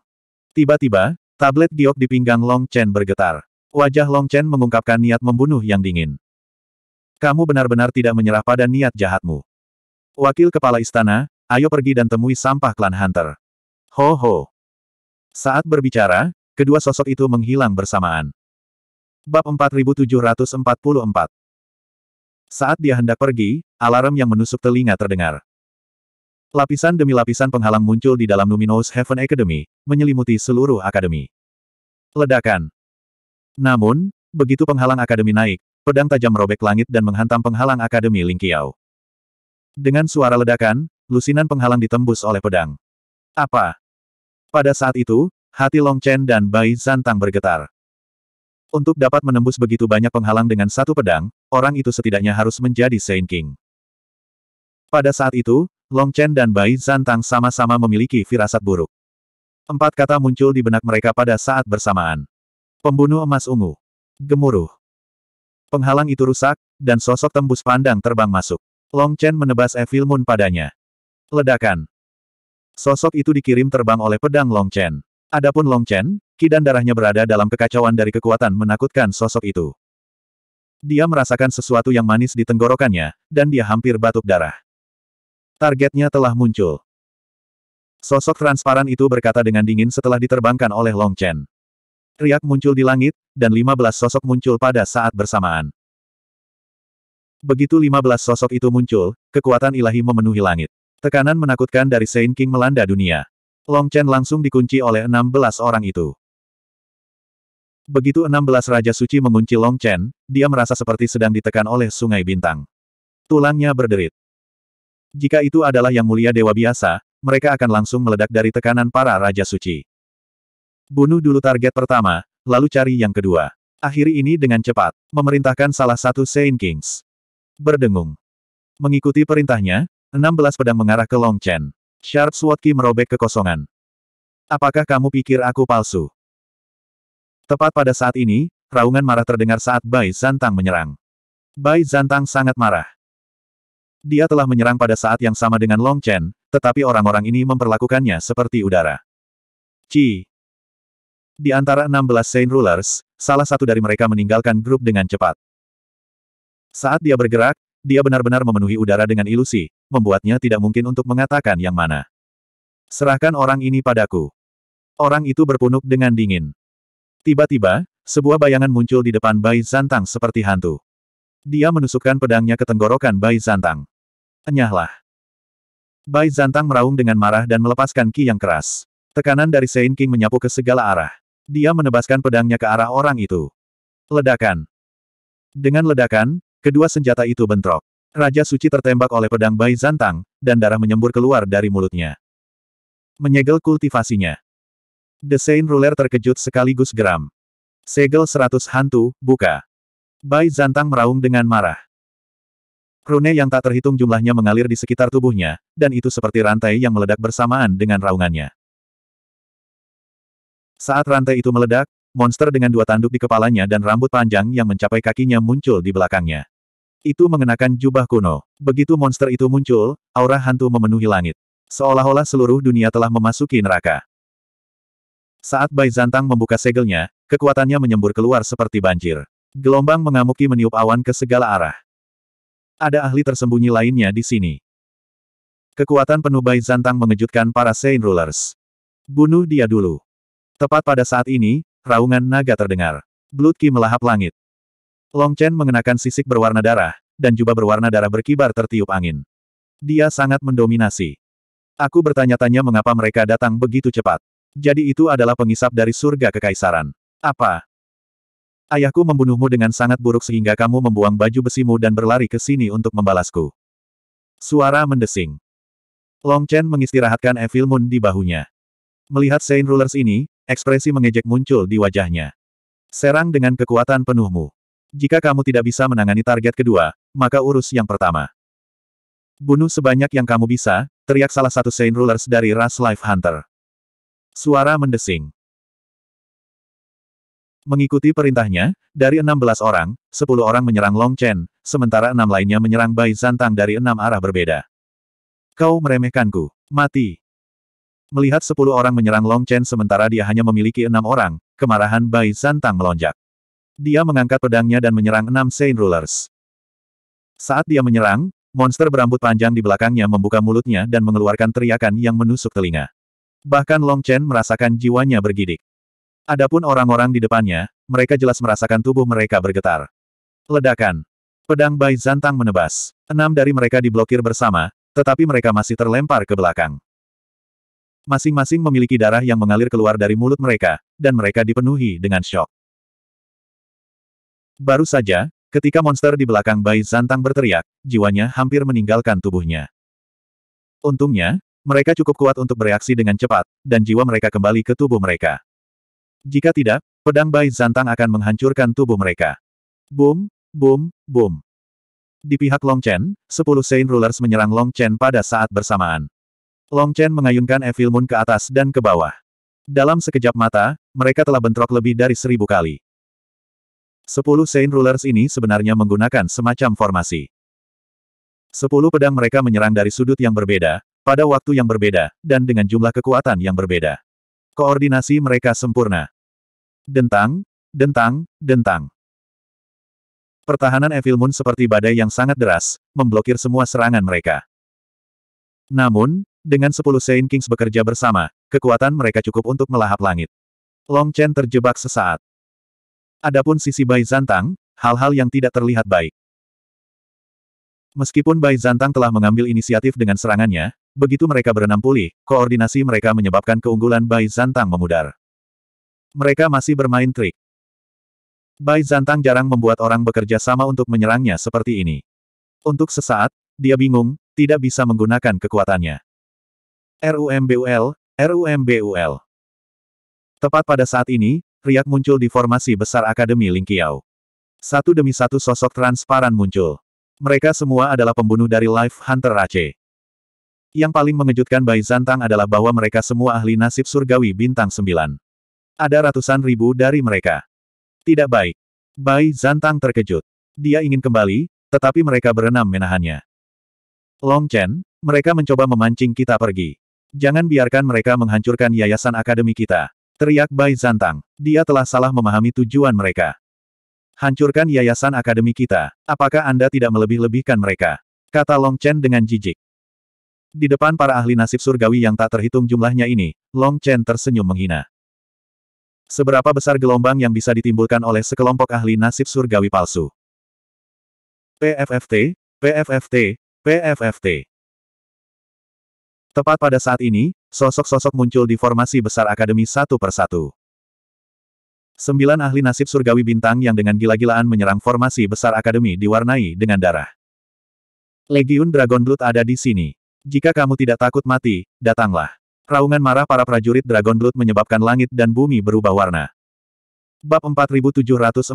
[SPEAKER 1] Tiba-tiba, tablet giok di pinggang Long Chen bergetar. Wajah Long Chen mengungkapkan niat membunuh yang dingin. Kamu benar-benar tidak menyerah pada niat jahatmu. Wakil Kepala Istana, ayo pergi dan temui sampah klan Hunter. Ho ho. Saat berbicara, kedua sosok itu menghilang bersamaan. Bab 4744 Saat dia hendak pergi, alarm yang menusuk telinga terdengar. Lapisan demi lapisan penghalang muncul di dalam Numinous Heaven Academy, menyelimuti seluruh akademi. Ledakan. Namun, begitu penghalang akademi naik, pedang tajam merobek langit dan menghantam penghalang akademi Lingqiao. Dengan suara ledakan, lusinan penghalang ditembus oleh pedang. Apa? Pada saat itu, hati Long Chen dan Bai Zantang bergetar. Untuk dapat menembus begitu banyak penghalang dengan satu pedang, orang itu setidaknya harus menjadi Saint King. Pada saat itu, Long Chen dan Bai Zantang sama-sama memiliki firasat buruk. Empat kata muncul di benak mereka pada saat bersamaan. Pembunuh emas ungu. Gemuruh. Penghalang itu rusak, dan sosok tembus pandang terbang masuk. Long Chen menebas Evil Moon padanya. Ledakan. Sosok itu dikirim terbang oleh pedang Long Chen. Adapun Long Chen, kidan darahnya berada dalam kekacauan dari kekuatan menakutkan sosok itu. Dia merasakan sesuatu yang manis di tenggorokannya, dan dia hampir batuk darah. Targetnya telah muncul. Sosok transparan itu berkata dengan dingin setelah diterbangkan oleh Long Chen. Riak muncul di langit, dan 15 sosok muncul pada saat bersamaan. Begitu 15 sosok itu muncul, kekuatan ilahi memenuhi langit. Tekanan menakutkan dari Saint King melanda dunia. Long Chen langsung dikunci oleh 16 orang itu. Begitu 16 Raja Suci mengunci Long Chen, dia merasa seperti sedang ditekan oleh sungai bintang. Tulangnya berderit. Jika itu adalah yang mulia dewa biasa, mereka akan langsung meledak dari tekanan para Raja Suci. Bunuh dulu target pertama, lalu cari yang kedua. Akhiri ini dengan cepat, memerintahkan salah satu Saint Kings. Berdengung. Mengikuti perintahnya, 16 pedang mengarah ke Long Chen. Shard Swatki merobek kekosongan. Apakah kamu pikir aku palsu? Tepat pada saat ini, raungan marah terdengar saat Bai Zantang menyerang. Bai Zantang sangat marah. Dia telah menyerang pada saat yang sama dengan Long Chen, tetapi orang-orang ini memperlakukannya seperti udara. Ci. Di antara 16 Saint Rulers, salah satu dari mereka meninggalkan grup dengan cepat. Saat dia bergerak, dia benar-benar memenuhi udara dengan ilusi, membuatnya tidak mungkin untuk mengatakan yang mana. Serahkan orang ini padaku. Orang itu berpunuk dengan dingin. Tiba-tiba, sebuah bayangan muncul di depan Bai Zantang seperti hantu. Dia menusukkan pedangnya ke tenggorokan Bai Zantang. Enyahlah. Bai Zantang meraung dengan marah dan melepaskan ki yang keras. Tekanan dari Sein King menyapu ke segala arah. Dia menebaskan pedangnya ke arah orang itu. Ledakan. Dengan ledakan, Kedua senjata itu bentrok. Raja suci tertembak oleh pedang Bai Zantang, dan darah menyembur keluar dari mulutnya. Menyegel kultivasinya. The Saint Ruler terkejut sekaligus geram. Segel seratus hantu, buka. Bai Zantang meraung dengan marah. Rune yang tak terhitung jumlahnya mengalir di sekitar tubuhnya, dan itu seperti rantai yang meledak bersamaan dengan raungannya. Saat rantai itu meledak, monster dengan dua tanduk di kepalanya dan rambut panjang yang mencapai kakinya muncul di belakangnya. Itu mengenakan jubah kuno. Begitu monster itu muncul, aura hantu memenuhi langit. Seolah-olah seluruh dunia telah memasuki neraka. Saat Bai Zantang membuka segelnya, kekuatannya menyembur keluar seperti banjir. Gelombang mengamuki meniup awan ke segala arah. Ada ahli tersembunyi lainnya di sini. Kekuatan penuh Bai Zantang mengejutkan para Saint Rulers. Bunuh dia dulu. Tepat pada saat ini, Raungan naga terdengar. Blood Ki melahap langit. Long Chen mengenakan sisik berwarna darah, dan jubah berwarna darah berkibar tertiup angin. Dia sangat mendominasi. Aku bertanya-tanya mengapa mereka datang begitu cepat. Jadi itu adalah pengisap dari surga kekaisaran. Apa? Ayahku membunuhmu dengan sangat buruk sehingga kamu membuang baju besimu dan berlari ke sini untuk membalasku. Suara mendesing. Long Chen mengistirahatkan Evil Moon di bahunya. Melihat Saint Rulers ini, Ekspresi mengejek muncul di wajahnya. Serang dengan kekuatan penuhmu. Jika kamu tidak bisa menangani target kedua, maka urus yang pertama. Bunuh sebanyak yang kamu bisa, teriak salah satu Saint Rulers dari Ras Life Hunter. Suara mendesing. Mengikuti perintahnya, dari 16 orang, 10 orang menyerang Long Chen, sementara enam lainnya menyerang Bai Zantang dari enam arah berbeda. Kau meremehkanku. Mati. Melihat sepuluh orang menyerang Long Chen sementara dia hanya memiliki enam orang, kemarahan Bai Zantang melonjak. Dia mengangkat pedangnya dan menyerang enam Saint Rulers. Saat dia menyerang, monster berambut panjang di belakangnya membuka mulutnya dan mengeluarkan teriakan yang menusuk telinga. Bahkan Long Chen merasakan jiwanya bergidik. Adapun orang-orang di depannya, mereka jelas merasakan tubuh mereka bergetar. Ledakan. Pedang Bai Zantang menebas. Enam dari mereka diblokir bersama, tetapi mereka masih terlempar ke belakang. Masing-masing memiliki darah yang mengalir keluar dari mulut mereka, dan mereka dipenuhi dengan shock. Baru saja, ketika monster di belakang Bai Zantang berteriak, jiwanya hampir meninggalkan tubuhnya. Untungnya, mereka cukup kuat untuk bereaksi dengan cepat, dan jiwa mereka kembali ke tubuh mereka. Jika tidak, pedang Bai Zantang akan menghancurkan tubuh mereka. Boom, boom, boom. Di pihak Long Chen, 10 Saint Rulers menyerang Long Chen pada saat bersamaan. Long Chen mengayunkan Evil Moon ke atas dan ke bawah. Dalam sekejap mata, mereka telah bentrok lebih dari seribu kali. Sepuluh Saint Rulers ini sebenarnya menggunakan semacam formasi. Sepuluh pedang mereka menyerang dari sudut yang berbeda, pada waktu yang berbeda, dan dengan jumlah kekuatan yang berbeda. Koordinasi mereka sempurna. Dentang, dentang, dentang. Pertahanan Evil Moon seperti badai yang sangat deras, memblokir semua serangan mereka. Namun, dengan sepuluh Saint Kings bekerja bersama, kekuatan mereka cukup untuk melahap langit. Long Chen terjebak sesaat. Adapun sisi Bai Zantang, hal-hal yang tidak terlihat baik. Meskipun Bai Zantang telah mengambil inisiatif dengan serangannya, begitu mereka berenam pulih, koordinasi mereka menyebabkan keunggulan Bai Zantang memudar. Mereka masih bermain trik. Bai Zantang jarang membuat orang bekerja sama untuk menyerangnya seperti ini. Untuk sesaat, dia bingung, tidak bisa menggunakan kekuatannya. RUMBUL, RUMBUL. Tepat pada saat ini, riak muncul di formasi besar Akademi Lingkiau. Satu demi satu sosok transparan muncul. Mereka semua adalah pembunuh dari Life Hunter Aceh. Yang paling mengejutkan Bai Zantang adalah bahwa mereka semua ahli nasib surgawi bintang sembilan. Ada ratusan ribu dari mereka. Tidak baik. Bai Zantang terkejut. Dia ingin kembali, tetapi mereka berenam menahannya. Long Chen, mereka mencoba memancing kita pergi. Jangan biarkan mereka menghancurkan yayasan akademi kita. Teriak Bai Zantang. Dia telah salah memahami tujuan mereka. Hancurkan yayasan akademi kita. Apakah Anda tidak melebih-lebihkan mereka? Kata Long Chen dengan jijik. Di depan para ahli nasib surgawi yang tak terhitung jumlahnya ini, Long Chen tersenyum menghina. Seberapa besar gelombang yang bisa ditimbulkan oleh sekelompok ahli nasib surgawi palsu? PFFT, PFFT, PFFT. Tepat pada saat ini, sosok-sosok muncul di formasi besar akademi satu persatu. Sembilan ahli nasib surgawi bintang yang dengan gila-gilaan menyerang formasi besar akademi diwarnai dengan darah. Legiun Dragon Blood ada di sini. Jika kamu tidak takut mati, datanglah. Raungan marah para prajurit Dragon Blood menyebabkan langit dan bumi berubah warna. Bab 4745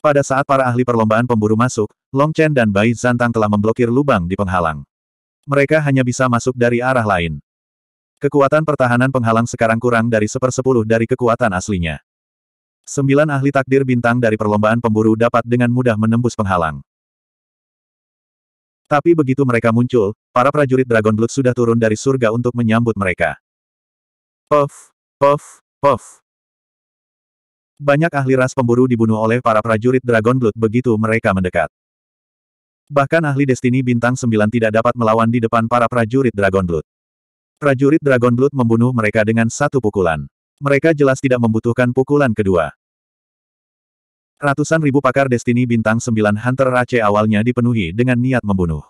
[SPEAKER 1] Pada saat para ahli perlombaan pemburu masuk, Long Chen dan Bai Zantang telah memblokir lubang di penghalang. Mereka hanya bisa masuk dari arah lain. Kekuatan pertahanan penghalang sekarang kurang dari sepersepuluh dari kekuatan aslinya. Sembilan ahli takdir bintang dari perlombaan pemburu dapat dengan mudah menembus penghalang. Tapi begitu mereka muncul, para prajurit Dragon Blood sudah turun dari surga untuk menyambut mereka. Puff, puff, puff. Banyak ahli ras pemburu dibunuh oleh para prajurit Dragon Blood begitu mereka mendekat. Bahkan ahli Destiny Bintang 9 tidak dapat melawan di depan para prajurit Dragon Blood. Prajurit Dragon Blood membunuh mereka dengan satu pukulan. Mereka jelas tidak membutuhkan pukulan kedua. Ratusan ribu pakar Destiny Bintang 9 Hunter Rache awalnya dipenuhi dengan niat membunuh.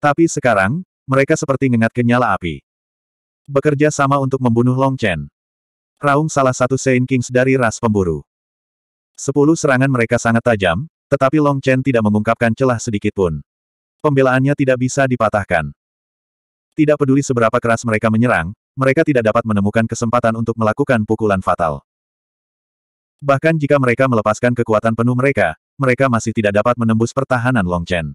[SPEAKER 1] Tapi sekarang, mereka seperti ngengat ke nyala api. Bekerja sama untuk membunuh Long Chen. Raung salah satu Saint Kings dari ras pemburu. Sepuluh serangan mereka sangat tajam, tetapi Long Chen tidak mengungkapkan celah sedikit pun. Pembelaannya tidak bisa dipatahkan. Tidak peduli seberapa keras mereka menyerang, mereka tidak dapat menemukan kesempatan untuk melakukan pukulan fatal. Bahkan jika mereka melepaskan kekuatan penuh mereka, mereka masih tidak dapat menembus pertahanan Long Chen.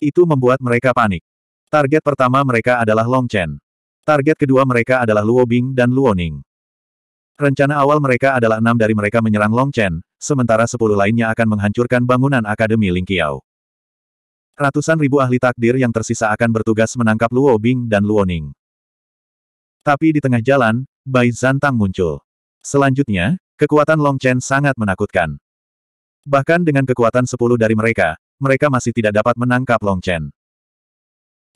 [SPEAKER 1] Itu membuat mereka panik. Target pertama mereka adalah Long Chen. Target kedua mereka adalah Luo Bing dan Luo Ning. Rencana awal mereka adalah enam dari mereka menyerang Long Chen, sementara sepuluh lainnya akan menghancurkan bangunan Akademi Ling Lingqiao. Ratusan ribu ahli takdir yang tersisa akan bertugas menangkap Luo Bing dan Luo Ning. Tapi di tengah jalan, Bai Zantang muncul. Selanjutnya, kekuatan Long Chen sangat menakutkan. Bahkan dengan kekuatan sepuluh dari mereka, mereka masih tidak dapat menangkap Long Chen.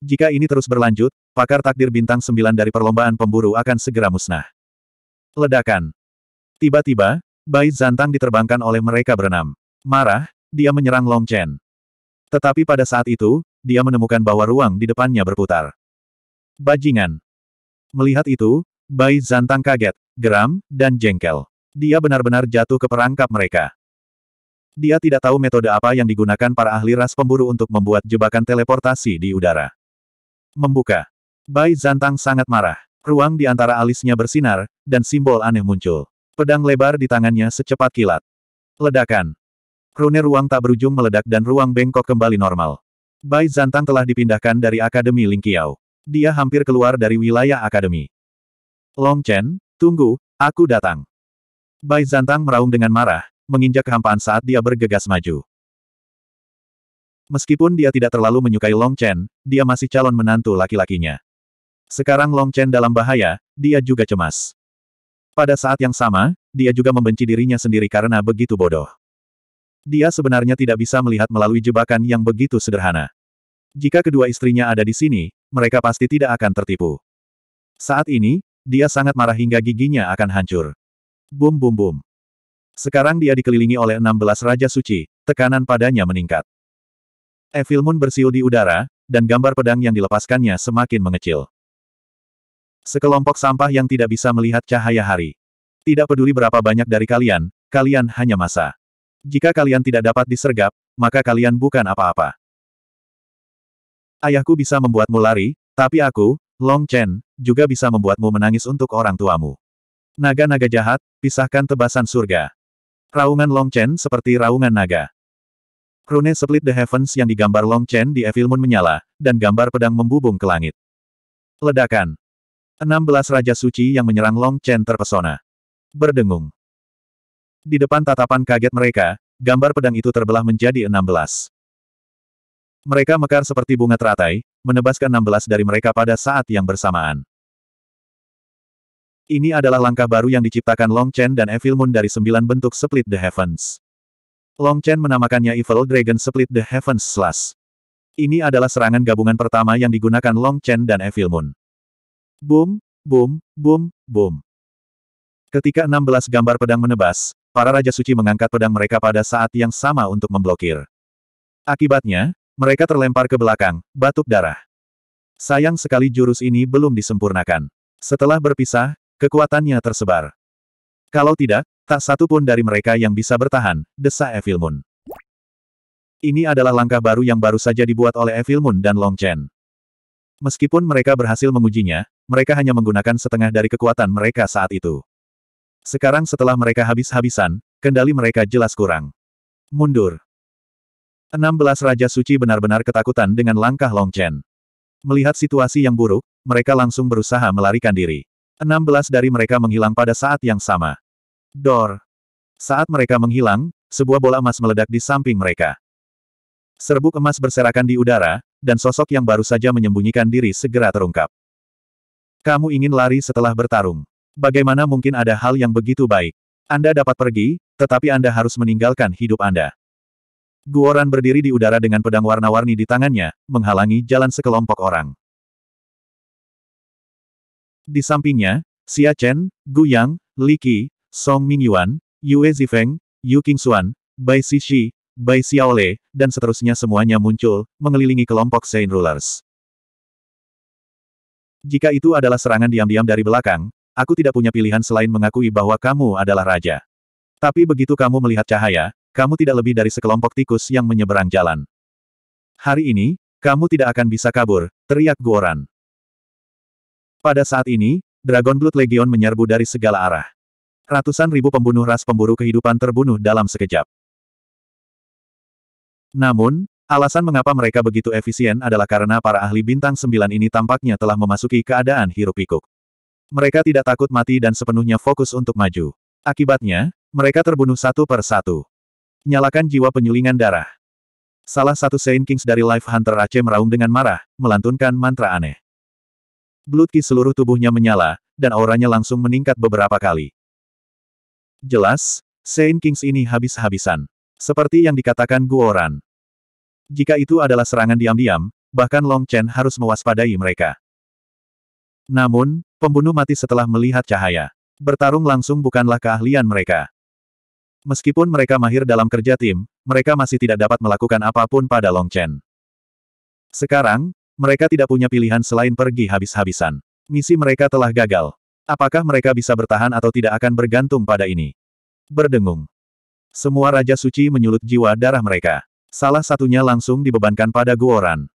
[SPEAKER 1] Jika ini terus berlanjut, pakar takdir bintang sembilan dari perlombaan pemburu akan segera musnah. Ledakan. Tiba-tiba, Bai Zantang diterbangkan oleh mereka berenam. Marah, dia menyerang Long Chen. Tetapi pada saat itu, dia menemukan bahwa ruang di depannya berputar. Bajingan. Melihat itu, Bai Zantang kaget, geram, dan jengkel. Dia benar-benar jatuh ke perangkap mereka. Dia tidak tahu metode apa yang digunakan para ahli ras pemburu untuk membuat jebakan teleportasi di udara. Membuka. Bai Zantang sangat marah. Ruang di antara alisnya bersinar, dan simbol aneh muncul. Pedang lebar di tangannya secepat kilat. Ledakan. Rune ruang tak berujung meledak dan ruang bengkok kembali normal. Bai Zantang telah dipindahkan dari Akademi Lingqiao. Dia hampir keluar dari wilayah Akademi. Long Chen, tunggu, aku datang. Bai Zantang meraung dengan marah, menginjak kehampaan saat dia bergegas maju. Meskipun dia tidak terlalu menyukai Long Chen, dia masih calon menantu laki-lakinya. Sekarang Long Chen dalam bahaya, dia juga cemas. Pada saat yang sama, dia juga membenci dirinya sendiri karena begitu bodoh. Dia sebenarnya tidak bisa melihat melalui jebakan yang begitu sederhana. Jika kedua istrinya ada di sini, mereka pasti tidak akan tertipu. Saat ini, dia sangat marah hingga giginya akan hancur. Bum bum bum. Sekarang dia dikelilingi oleh 16 Raja Suci, tekanan padanya meningkat. Evil Moon bersiul di udara, dan gambar pedang yang dilepaskannya semakin mengecil. Sekelompok sampah yang tidak bisa melihat cahaya hari. Tidak peduli berapa banyak dari kalian, kalian hanya masa. Jika kalian tidak dapat disergap, maka kalian bukan apa-apa. Ayahku bisa membuatmu lari, tapi aku, Long Chen, juga bisa membuatmu menangis untuk orang tuamu. Naga-naga jahat, pisahkan tebasan surga. Raungan Long Chen seperti raungan naga. Rune Split the Heavens yang digambar Long Chen di Evil Moon menyala, dan gambar pedang membubung ke langit. Ledakan. 16 Raja Suci yang menyerang Long Chen terpesona. Berdengung. Di depan tatapan kaget mereka, gambar pedang itu terbelah menjadi 16. Mereka mekar seperti bunga teratai, menebaskan 16 dari mereka pada saat yang bersamaan. Ini adalah langkah baru yang diciptakan Long Chen dan Evil Moon dari sembilan bentuk Split the Heavens. Long Chen menamakannya Evil Dragon Split the Heavens Slash. Ini adalah serangan gabungan pertama yang digunakan Long Chen dan Evil Moon. Boom, boom, boom, boom. Ketika 16 gambar pedang menebas, para Raja Suci mengangkat pedang mereka pada saat yang sama untuk memblokir. Akibatnya, mereka terlempar ke belakang, batuk darah. Sayang sekali jurus ini belum disempurnakan. Setelah berpisah, kekuatannya tersebar. Kalau tidak, tak satu pun dari mereka yang bisa bertahan, desa Evilmun. Ini adalah langkah baru yang baru saja dibuat oleh Evilmun dan Long Chen. Meskipun mereka berhasil mengujinya, mereka hanya menggunakan setengah dari kekuatan mereka saat itu. Sekarang setelah mereka habis-habisan, kendali mereka jelas kurang. Mundur. 16 Raja Suci benar-benar ketakutan dengan langkah Long Chen. Melihat situasi yang buruk, mereka langsung berusaha melarikan diri. 16 dari mereka menghilang pada saat yang sama. Dor. Saat mereka menghilang, sebuah bola emas meledak di samping mereka. Serbuk emas berserakan di udara, dan sosok yang baru saja menyembunyikan diri segera terungkap. Kamu ingin lari setelah bertarung. Bagaimana mungkin ada hal yang begitu baik? Anda dapat pergi, tetapi Anda harus meninggalkan hidup Anda. Guoran berdiri di udara dengan pedang warna-warni di tangannya, menghalangi jalan sekelompok orang. Di sampingnya, Xia Chen, Gu Yang, Li Qi, Song Mingyuan, Yue Zifeng, Yu Qingxuan, Bai Shishi, Bai Xiaole, dan seterusnya semuanya muncul, mengelilingi kelompok Saint Rulers. Jika itu adalah serangan diam-diam dari belakang, aku tidak punya pilihan selain mengakui bahwa kamu adalah raja. Tapi begitu kamu melihat cahaya, kamu tidak lebih dari sekelompok tikus yang menyeberang jalan. Hari ini, kamu tidak akan bisa kabur, teriak Goran. Pada saat ini, Dragon Blood Legion menyerbu dari segala arah. Ratusan ribu pembunuh ras pemburu kehidupan terbunuh dalam sekejap. Namun, alasan mengapa mereka begitu efisien adalah karena para ahli bintang sembilan ini tampaknya telah memasuki keadaan hirup pikuk Mereka tidak takut mati dan sepenuhnya fokus untuk maju. Akibatnya, mereka terbunuh satu per satu. Nyalakan jiwa penyulingan darah. Salah satu Saint Kings dari Life Hunter Aceh meraung dengan marah, melantunkan mantra aneh. Blood Ki seluruh tubuhnya menyala, dan auranya langsung meningkat beberapa kali. Jelas, Saint Kings ini habis-habisan. Seperti yang dikatakan Guoran. Jika itu adalah serangan diam-diam, bahkan Long Chen harus mewaspadai mereka. Namun, pembunuh mati setelah melihat cahaya. Bertarung langsung bukanlah keahlian mereka. Meskipun mereka mahir dalam kerja tim, mereka masih tidak dapat melakukan apapun pada Long Chen. Sekarang, mereka tidak punya pilihan selain pergi habis-habisan. Misi mereka telah gagal. Apakah mereka bisa bertahan atau tidak akan bergantung pada ini? Berdengung. Semua Raja Suci menyulut jiwa darah mereka. Salah satunya langsung dibebankan pada Guoran.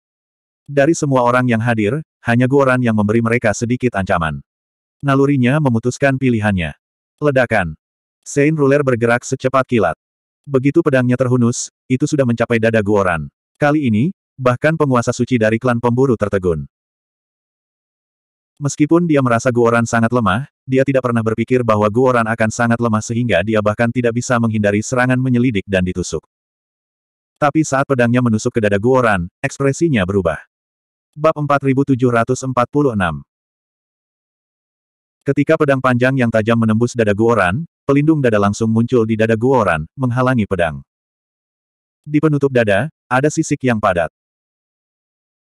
[SPEAKER 1] Dari semua orang yang hadir, hanya Guoran yang memberi mereka sedikit ancaman. Nalurinya memutuskan pilihannya. Ledakan. Sein Ruler bergerak secepat kilat. Begitu pedangnya terhunus, itu sudah mencapai dada Guoran. Kali ini, bahkan penguasa suci dari klan pemburu tertegun. Meskipun dia merasa Guoran sangat lemah, dia tidak pernah berpikir bahwa Guoran akan sangat lemah sehingga dia bahkan tidak bisa menghindari serangan menyelidik dan ditusuk. Tapi saat pedangnya menusuk ke dada Guoran, ekspresinya berubah. Bab 4746 Ketika pedang panjang yang tajam menembus dada Guoran, pelindung dada langsung muncul di dada Guoran, menghalangi pedang. Di penutup dada, ada sisik yang padat.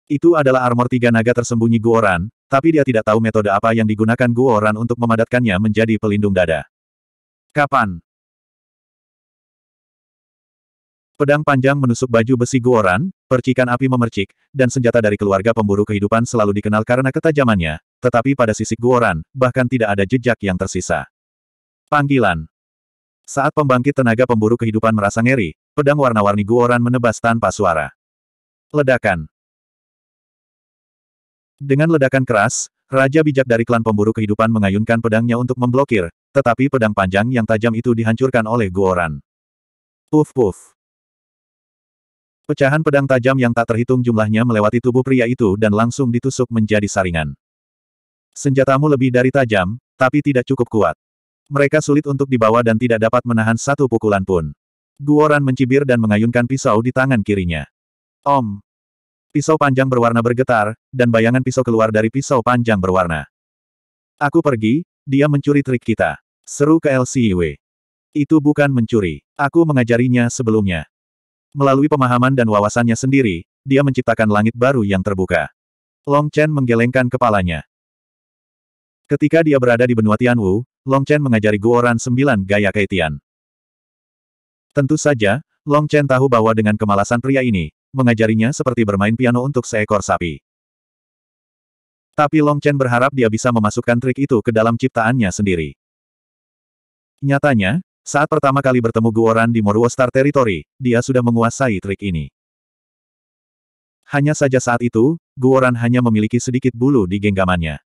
[SPEAKER 1] Itu adalah armor tiga naga tersembunyi Guoran, tapi dia tidak tahu metode apa yang digunakan Guoran untuk memadatkannya menjadi pelindung dada. Kapan? Pedang panjang menusuk baju besi Guoran, percikan api memercik, dan senjata dari keluarga pemburu kehidupan selalu dikenal karena ketajamannya, tetapi pada sisik Guoran, bahkan tidak ada jejak yang tersisa. Panggilan Saat pembangkit tenaga pemburu kehidupan merasa ngeri, pedang warna-warni Guoran menebas tanpa suara. Ledakan dengan ledakan keras, Raja bijak dari klan pemburu kehidupan mengayunkan pedangnya untuk memblokir, tetapi pedang panjang yang tajam itu dihancurkan oleh Guoran. Puf puf. Pecahan pedang tajam yang tak terhitung jumlahnya melewati tubuh pria itu dan langsung ditusuk menjadi saringan. Senjatamu lebih dari tajam, tapi tidak cukup kuat. Mereka sulit untuk dibawa dan tidak dapat menahan satu pukulan pun. Guoran mencibir dan mengayunkan pisau di tangan kirinya. Om, Pisau panjang berwarna bergetar, dan bayangan pisau keluar dari pisau panjang berwarna. Aku pergi, dia mencuri trik kita. Seru ke LCW. E. Itu bukan mencuri. Aku mengajarinya sebelumnya. Melalui pemahaman dan wawasannya sendiri, dia menciptakan langit baru yang terbuka. Long Chen menggelengkan kepalanya. Ketika dia berada di benua Tianwu, Long Chen mengajari Guoran sembilan gaya Kaitian. Tentu saja, Long Chen tahu bahwa dengan kemalasan pria ini, mengajarinya seperti bermain piano untuk seekor sapi. Tapi Long Chen berharap dia bisa memasukkan trik itu ke dalam ciptaannya sendiri. Nyatanya, saat pertama kali bertemu Guoran di Moruo Star Territory, dia sudah menguasai trik ini. Hanya saja saat itu, Guoran hanya memiliki sedikit bulu di genggamannya.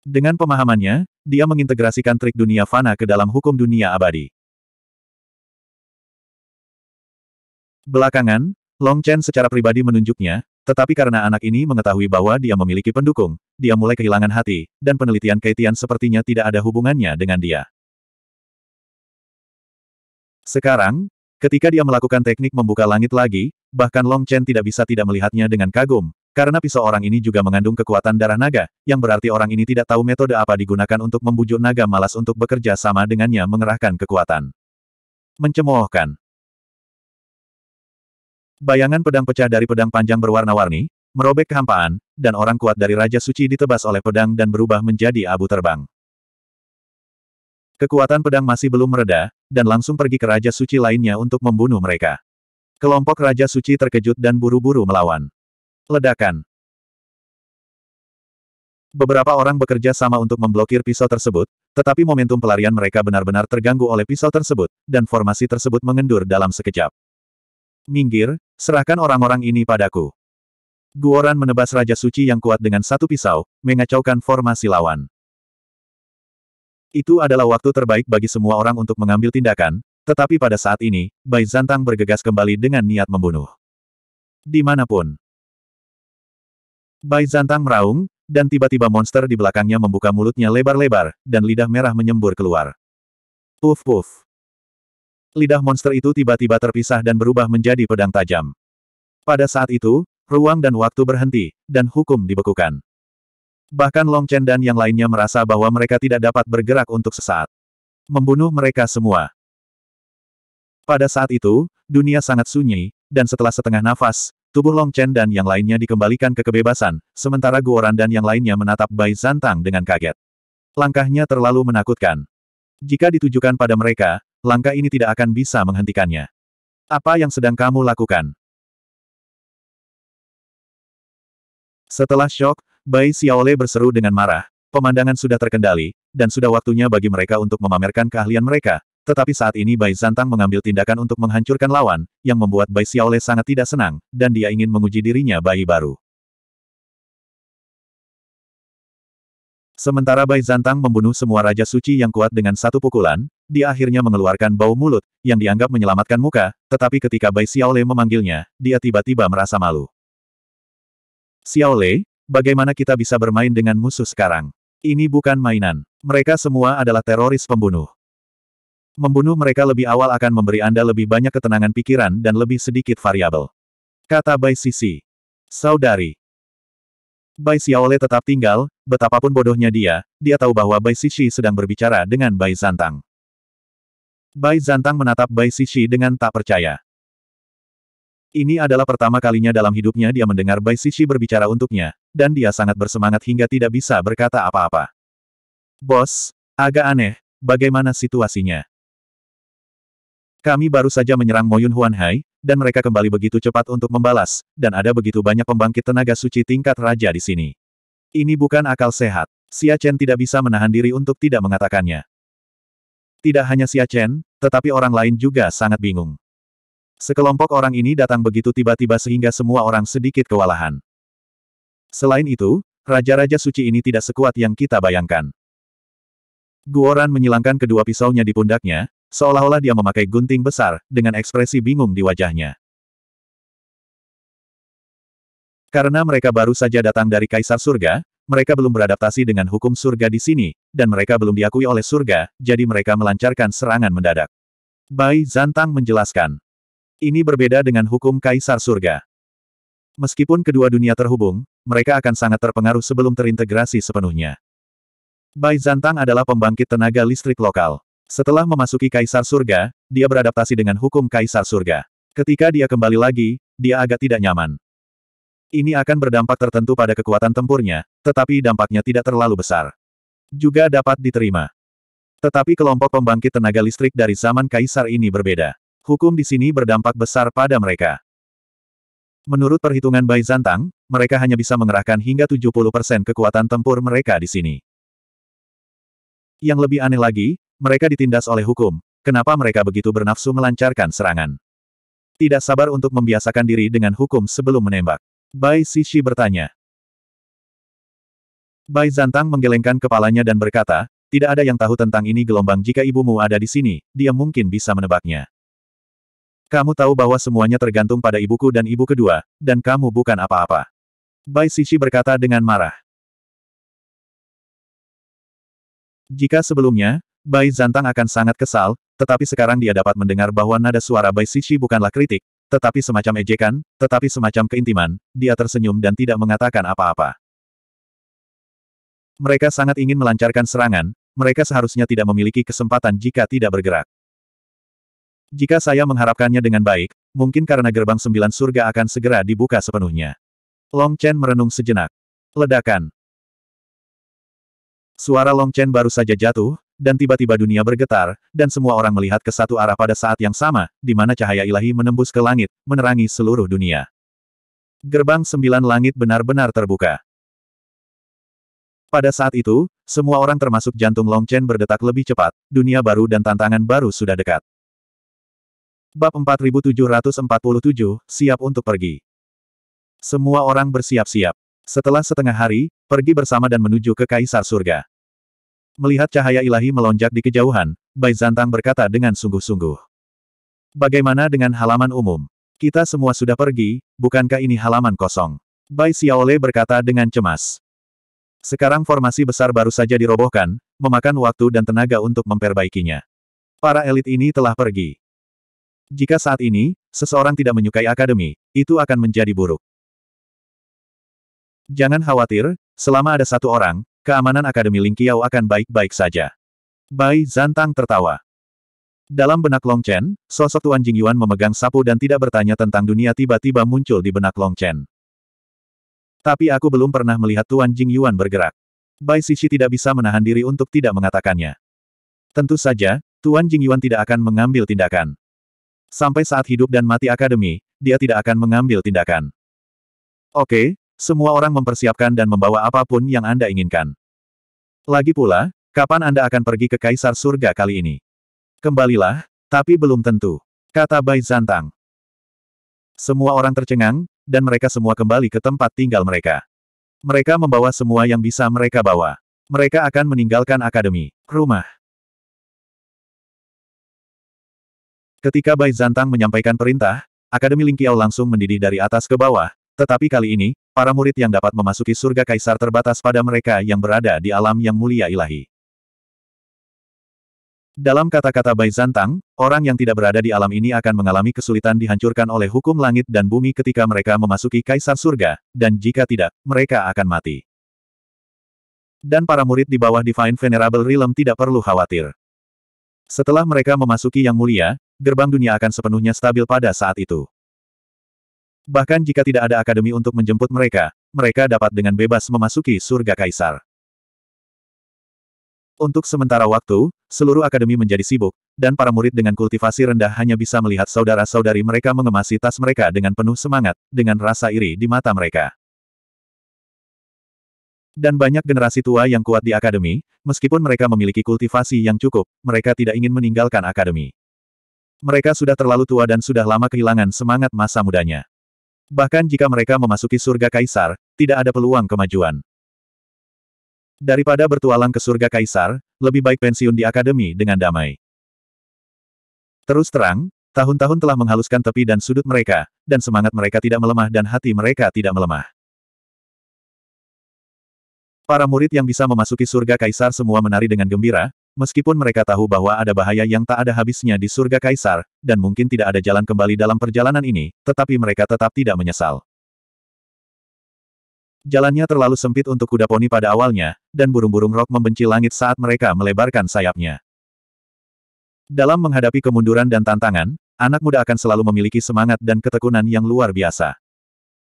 [SPEAKER 1] Dengan pemahamannya, dia mengintegrasikan trik dunia fana ke dalam hukum dunia abadi. Belakangan, Long Chen secara pribadi menunjuknya, tetapi karena anak ini mengetahui bahwa dia memiliki pendukung, dia mulai kehilangan hati, dan penelitian Kaitian sepertinya tidak ada hubungannya dengan dia. Sekarang, ketika dia melakukan teknik membuka langit lagi, bahkan Long Chen tidak bisa tidak melihatnya dengan kagum, karena pisau orang ini juga mengandung kekuatan darah naga, yang berarti orang ini tidak tahu metode apa digunakan untuk membujuk naga malas untuk bekerja sama dengannya mengerahkan kekuatan. Mencemoohkan. Bayangan pedang pecah dari pedang panjang berwarna-warni, merobek kehampaan, dan orang kuat dari Raja Suci ditebas oleh pedang dan berubah menjadi abu terbang. Kekuatan pedang masih belum mereda, dan langsung pergi ke Raja Suci lainnya untuk membunuh mereka. Kelompok Raja Suci terkejut dan buru-buru melawan. Ledakan. Beberapa orang bekerja sama untuk memblokir pisau tersebut, tetapi momentum pelarian mereka benar-benar terganggu oleh pisau tersebut, dan formasi tersebut mengendur dalam sekejap minggir, serahkan orang-orang ini padaku. Guoran menebas Raja Suci yang kuat dengan satu pisau, mengacaukan formasi lawan. Itu adalah waktu terbaik bagi semua orang untuk mengambil tindakan, tetapi pada saat ini, Bai Zantang bergegas kembali dengan niat membunuh. Dimanapun. Bai Zantang meraung, dan tiba-tiba monster di belakangnya membuka mulutnya lebar-lebar, dan lidah merah menyembur keluar. Puf-puf. Lidah monster itu tiba-tiba terpisah dan berubah menjadi pedang tajam. Pada saat itu, ruang dan waktu berhenti, dan hukum dibekukan. Bahkan Long Chen dan yang lainnya merasa bahwa mereka tidak dapat bergerak untuk sesaat. Membunuh mereka semua. Pada saat itu, dunia sangat sunyi, dan setelah setengah nafas, tubuh Long Chen dan yang lainnya dikembalikan ke kebebasan, sementara Guoran dan yang lainnya menatap Bai Zantang dengan kaget. Langkahnya terlalu menakutkan. Jika ditujukan pada mereka, langkah ini tidak akan bisa menghentikannya. Apa yang sedang kamu lakukan? Setelah shock, Bai Xiaole berseru dengan marah. Pemandangan sudah terkendali, dan sudah waktunya bagi mereka untuk memamerkan keahlian mereka. Tetapi saat ini Bai Zantang mengambil tindakan untuk menghancurkan lawan, yang membuat Bai Xiaole sangat tidak senang, dan dia ingin menguji dirinya bayi baru. Sementara Bai Zantang membunuh semua Raja Suci yang kuat dengan satu pukulan, dia akhirnya mengeluarkan bau mulut, yang dianggap menyelamatkan muka, tetapi ketika Bai Xiaole memanggilnya, dia tiba-tiba merasa malu. Xiaole, bagaimana kita bisa bermain dengan musuh sekarang? Ini bukan mainan. Mereka semua adalah teroris pembunuh. Membunuh mereka lebih awal akan memberi Anda lebih banyak ketenangan pikiran dan lebih sedikit variabel. Kata Bai Sisi. Saudari, Bai Xiaole tetap tinggal, betapapun bodohnya dia, dia tahu bahwa Bai Xixi sedang berbicara dengan Bai Zantang. Bai Zantang menatap Bai Xixi dengan tak percaya. Ini adalah pertama kalinya dalam hidupnya dia mendengar Bai Xixi berbicara untuknya, dan dia sangat bersemangat hingga tidak bisa berkata apa-apa. Bos, agak aneh, bagaimana situasinya? Kami baru saja menyerang Moyun Huanhai, dan mereka kembali begitu cepat untuk membalas, dan ada begitu banyak pembangkit tenaga suci tingkat raja di sini. Ini bukan akal sehat. Xia Chen tidak bisa menahan diri untuk tidak mengatakannya. Tidak hanya Xia Chen, tetapi orang lain juga sangat bingung. Sekelompok orang ini datang begitu tiba-tiba sehingga semua orang sedikit kewalahan. Selain itu, raja-raja suci ini tidak sekuat yang kita bayangkan. Guoran menyilangkan kedua pisaunya di pundaknya, seolah-olah dia memakai gunting besar, dengan ekspresi bingung di wajahnya. Karena mereka baru saja datang dari Kaisar Surga, mereka belum beradaptasi dengan hukum surga di sini, dan mereka belum diakui oleh surga, jadi mereka melancarkan serangan mendadak. Bai Zantang menjelaskan. Ini berbeda dengan hukum Kaisar Surga. Meskipun kedua dunia terhubung, mereka akan sangat terpengaruh sebelum terintegrasi sepenuhnya. Bai Zantang adalah pembangkit tenaga listrik lokal. Setelah memasuki Kaisar Surga, dia beradaptasi dengan hukum Kaisar Surga. Ketika dia kembali lagi, dia agak tidak nyaman. Ini akan berdampak tertentu pada kekuatan tempurnya, tetapi dampaknya tidak terlalu besar. Juga dapat diterima. Tetapi kelompok pembangkit tenaga listrik dari zaman Kaisar ini berbeda. Hukum di sini berdampak besar pada mereka. Menurut perhitungan Bai Zantang, mereka hanya bisa mengerahkan hingga 70% kekuatan tempur mereka di sini. Yang lebih aneh lagi, mereka ditindas oleh hukum. Kenapa mereka begitu bernafsu melancarkan serangan? Tidak sabar untuk membiasakan diri dengan hukum sebelum menembak. Bai Sishi bertanya. Bai Zantang menggelengkan kepalanya dan berkata, tidak ada yang tahu tentang ini gelombang jika ibumu ada di sini, dia mungkin bisa menebaknya. Kamu tahu bahwa semuanya tergantung pada ibuku dan ibu kedua, dan kamu bukan apa-apa. Bai Sishi berkata dengan marah. Jika sebelumnya, Bai Zantang akan sangat kesal, tetapi sekarang dia dapat mendengar bahwa nada suara Bai Sisi bukanlah kritik, tetapi semacam ejekan, tetapi semacam keintiman, dia tersenyum dan tidak mengatakan apa-apa. Mereka sangat ingin melancarkan serangan, mereka seharusnya tidak memiliki kesempatan jika tidak bergerak. Jika saya mengharapkannya dengan baik, mungkin karena gerbang sembilan surga akan segera dibuka sepenuhnya. Long Chen merenung sejenak. Ledakan. Suara Long Chen baru saja jatuh, dan tiba-tiba dunia bergetar, dan semua orang melihat ke satu arah pada saat yang sama, di mana cahaya ilahi menembus ke langit, menerangi seluruh dunia. Gerbang sembilan langit benar-benar terbuka. Pada saat itu, semua orang termasuk jantung Long Chen berdetak lebih cepat, dunia baru dan tantangan baru sudah dekat. Bab 4747, siap untuk pergi. Semua orang bersiap-siap. Setelah setengah hari, pergi bersama dan menuju ke Kaisar Surga. Melihat cahaya ilahi melonjak di kejauhan, Bai Zantang berkata dengan sungguh-sungguh. Bagaimana dengan halaman umum? Kita semua sudah pergi, bukankah ini halaman kosong? Bai Xiaole berkata dengan cemas. Sekarang formasi besar baru saja dirobohkan, memakan waktu dan tenaga untuk memperbaikinya. Para elit ini telah pergi. Jika saat ini, seseorang tidak menyukai akademi, itu akan menjadi buruk. Jangan khawatir, selama ada satu orang, Keamanan Akademi Lingqiao akan baik-baik saja. Bai Zantang tertawa. Dalam benak Long Chen, sosok Tuan Jing Yuan memegang sapu dan tidak bertanya tentang dunia tiba-tiba muncul di benak Long Chen. Tapi aku belum pernah melihat Tuan Jing Yuan bergerak. Bai Sisi tidak bisa menahan diri untuk tidak mengatakannya. Tentu saja, Tuan Jing Yuan tidak akan mengambil tindakan. Sampai saat hidup dan mati akademi, dia tidak akan mengambil tindakan. Oke, semua orang mempersiapkan dan membawa apapun yang Anda inginkan. Lagi pula, kapan Anda akan pergi ke Kaisar Surga kali ini? Kembalilah, tapi belum tentu. Kata Bai Zantang. Semua orang tercengang, dan mereka semua kembali ke tempat tinggal mereka. Mereka membawa semua yang bisa mereka bawa. Mereka akan meninggalkan akademi, rumah. Ketika Bai Zantang menyampaikan perintah, Akademi Lingqiao langsung mendidih dari atas ke bawah, tetapi kali ini, Para murid yang dapat memasuki surga kaisar terbatas pada mereka yang berada di alam yang mulia ilahi. Dalam kata-kata Bai Zantang, orang yang tidak berada di alam ini akan mengalami kesulitan dihancurkan oleh hukum langit dan bumi ketika mereka memasuki kaisar surga, dan jika tidak, mereka akan mati. Dan para murid di bawah Divine Venerable Realm tidak perlu khawatir. Setelah mereka memasuki yang mulia, gerbang dunia akan sepenuhnya stabil pada saat itu. Bahkan jika tidak ada akademi untuk menjemput mereka, mereka dapat dengan bebas memasuki surga kaisar. Untuk sementara waktu, seluruh akademi menjadi sibuk, dan para murid dengan kultivasi rendah hanya bisa melihat saudara-saudari mereka mengemasi tas mereka dengan penuh semangat, dengan rasa iri di mata mereka. Dan banyak generasi tua yang kuat di akademi, meskipun mereka memiliki kultivasi yang cukup, mereka tidak ingin meninggalkan akademi. Mereka sudah terlalu tua dan sudah lama kehilangan semangat masa mudanya. Bahkan jika mereka memasuki surga kaisar, tidak ada peluang kemajuan. Daripada bertualang ke surga kaisar, lebih baik pensiun di akademi dengan damai. Terus terang, tahun-tahun telah menghaluskan tepi dan sudut mereka, dan semangat mereka tidak melemah dan hati mereka tidak melemah. Para murid yang bisa memasuki surga kaisar semua menari dengan gembira, Meskipun mereka tahu bahwa ada bahaya yang tak ada habisnya di surga kaisar, dan mungkin tidak ada jalan kembali dalam perjalanan ini, tetapi mereka tetap tidak menyesal. Jalannya terlalu sempit untuk kuda poni pada awalnya, dan burung-burung rok membenci langit saat mereka melebarkan sayapnya. Dalam menghadapi kemunduran dan tantangan, anak muda akan selalu memiliki semangat dan ketekunan yang luar biasa.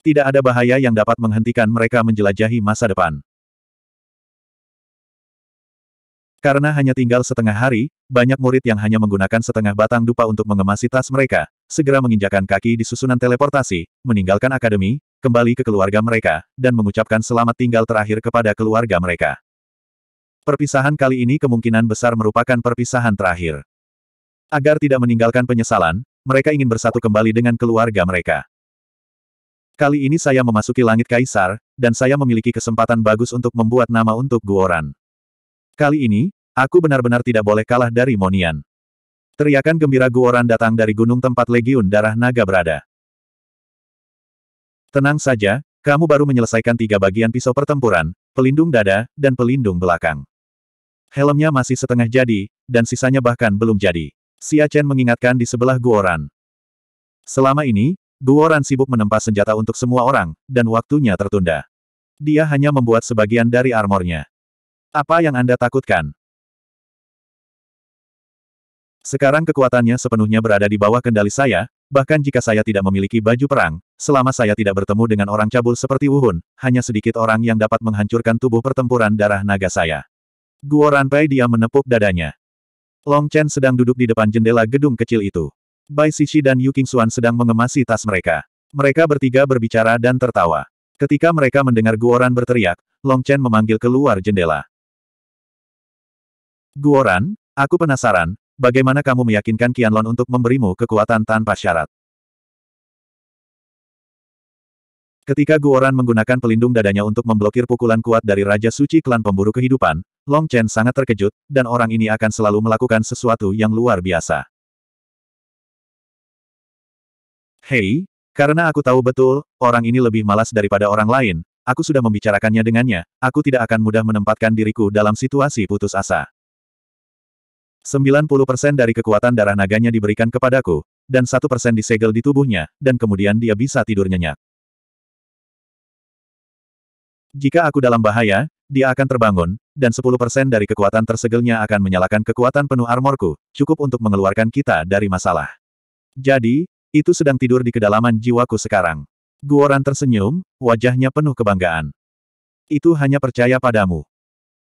[SPEAKER 1] Tidak ada bahaya yang dapat menghentikan mereka menjelajahi masa depan. Karena hanya tinggal setengah hari, banyak murid yang hanya menggunakan setengah batang dupa untuk mengemasi tas mereka, segera menginjakan kaki di susunan teleportasi, meninggalkan akademi, kembali ke keluarga mereka, dan mengucapkan selamat tinggal terakhir kepada keluarga mereka. Perpisahan kali ini kemungkinan besar merupakan perpisahan terakhir. Agar tidak meninggalkan penyesalan, mereka ingin bersatu kembali dengan keluarga mereka. Kali ini saya memasuki langit kaisar, dan saya memiliki kesempatan bagus untuk membuat nama untuk Guoran. Kali ini, Aku benar-benar tidak boleh kalah dari Monian. Teriakan gembira Guoran datang dari gunung tempat Legiun Darah Naga berada. Tenang saja, kamu baru menyelesaikan tiga bagian pisau pertempuran, pelindung dada, dan pelindung belakang. Helmnya masih setengah jadi, dan sisanya bahkan belum jadi. Xia Chen mengingatkan di sebelah Guoran. Selama ini, Guoran sibuk menempa senjata untuk semua orang, dan waktunya tertunda. Dia hanya membuat sebagian dari armornya. Apa yang Anda takutkan? Sekarang kekuatannya sepenuhnya berada di bawah kendali saya, bahkan jika saya tidak memiliki baju perang, selama saya tidak bertemu dengan orang cabul seperti Wuhun, hanya sedikit orang yang dapat menghancurkan tubuh pertempuran darah naga saya. Guo Ranpei dia menepuk dadanya. Long Chen sedang duduk di depan jendela gedung kecil itu. Bai Shishi dan Yu Xuan sedang mengemasi tas mereka. Mereka bertiga berbicara dan tertawa. Ketika mereka mendengar Guoran berteriak, Long Chen memanggil keluar jendela. Guoran, aku penasaran, Bagaimana kamu meyakinkan Qianlon untuk memberimu kekuatan tanpa syarat? Ketika Guoran menggunakan pelindung dadanya untuk memblokir pukulan kuat dari Raja Suci Klan Pemburu Kehidupan, Long Chen sangat terkejut, dan orang ini akan selalu melakukan sesuatu yang luar biasa. Hei, karena aku tahu betul, orang ini lebih malas daripada orang lain, aku sudah membicarakannya dengannya, aku tidak akan mudah menempatkan diriku dalam situasi putus asa. 90% dari kekuatan darah naganya diberikan kepadaku, dan satu persen disegel di tubuhnya, dan kemudian dia bisa tidur nyenyak. Jika aku dalam bahaya, dia akan terbangun, dan 10% dari kekuatan tersegelnya akan menyalakan kekuatan penuh armorku, cukup untuk mengeluarkan kita dari masalah. Jadi, itu sedang tidur di kedalaman jiwaku sekarang. Guoran tersenyum, wajahnya penuh kebanggaan. Itu hanya percaya padamu.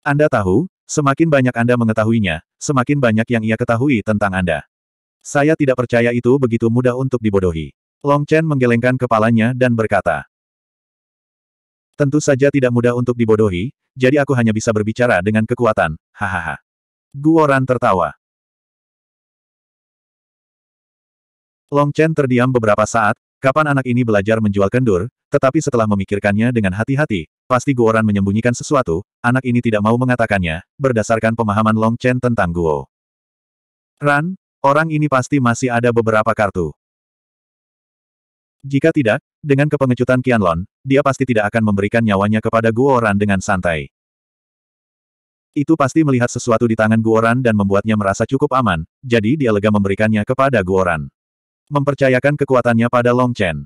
[SPEAKER 1] Anda tahu, Semakin banyak Anda mengetahuinya, semakin banyak yang ia ketahui tentang Anda. Saya tidak percaya itu begitu mudah untuk dibodohi. Long Chen menggelengkan kepalanya dan berkata, Tentu saja tidak mudah untuk dibodohi, jadi aku hanya bisa berbicara dengan kekuatan, hahaha. Guoran tertawa. Long Chen terdiam beberapa saat, kapan anak ini belajar menjual kendur, tetapi setelah memikirkannya dengan hati-hati, pasti Guoran menyembunyikan sesuatu, anak ini tidak mau mengatakannya, berdasarkan pemahaman Long Chen tentang Guo. Ran, orang ini pasti masih ada beberapa kartu. Jika tidak, dengan kepengecutan Qianlon, dia pasti tidak akan memberikan nyawanya kepada Guo Ran dengan santai. Itu pasti melihat sesuatu di tangan Guo Ran dan membuatnya merasa cukup aman, jadi dia lega memberikannya kepada Guo Ran, Mempercayakan kekuatannya pada Long Chen.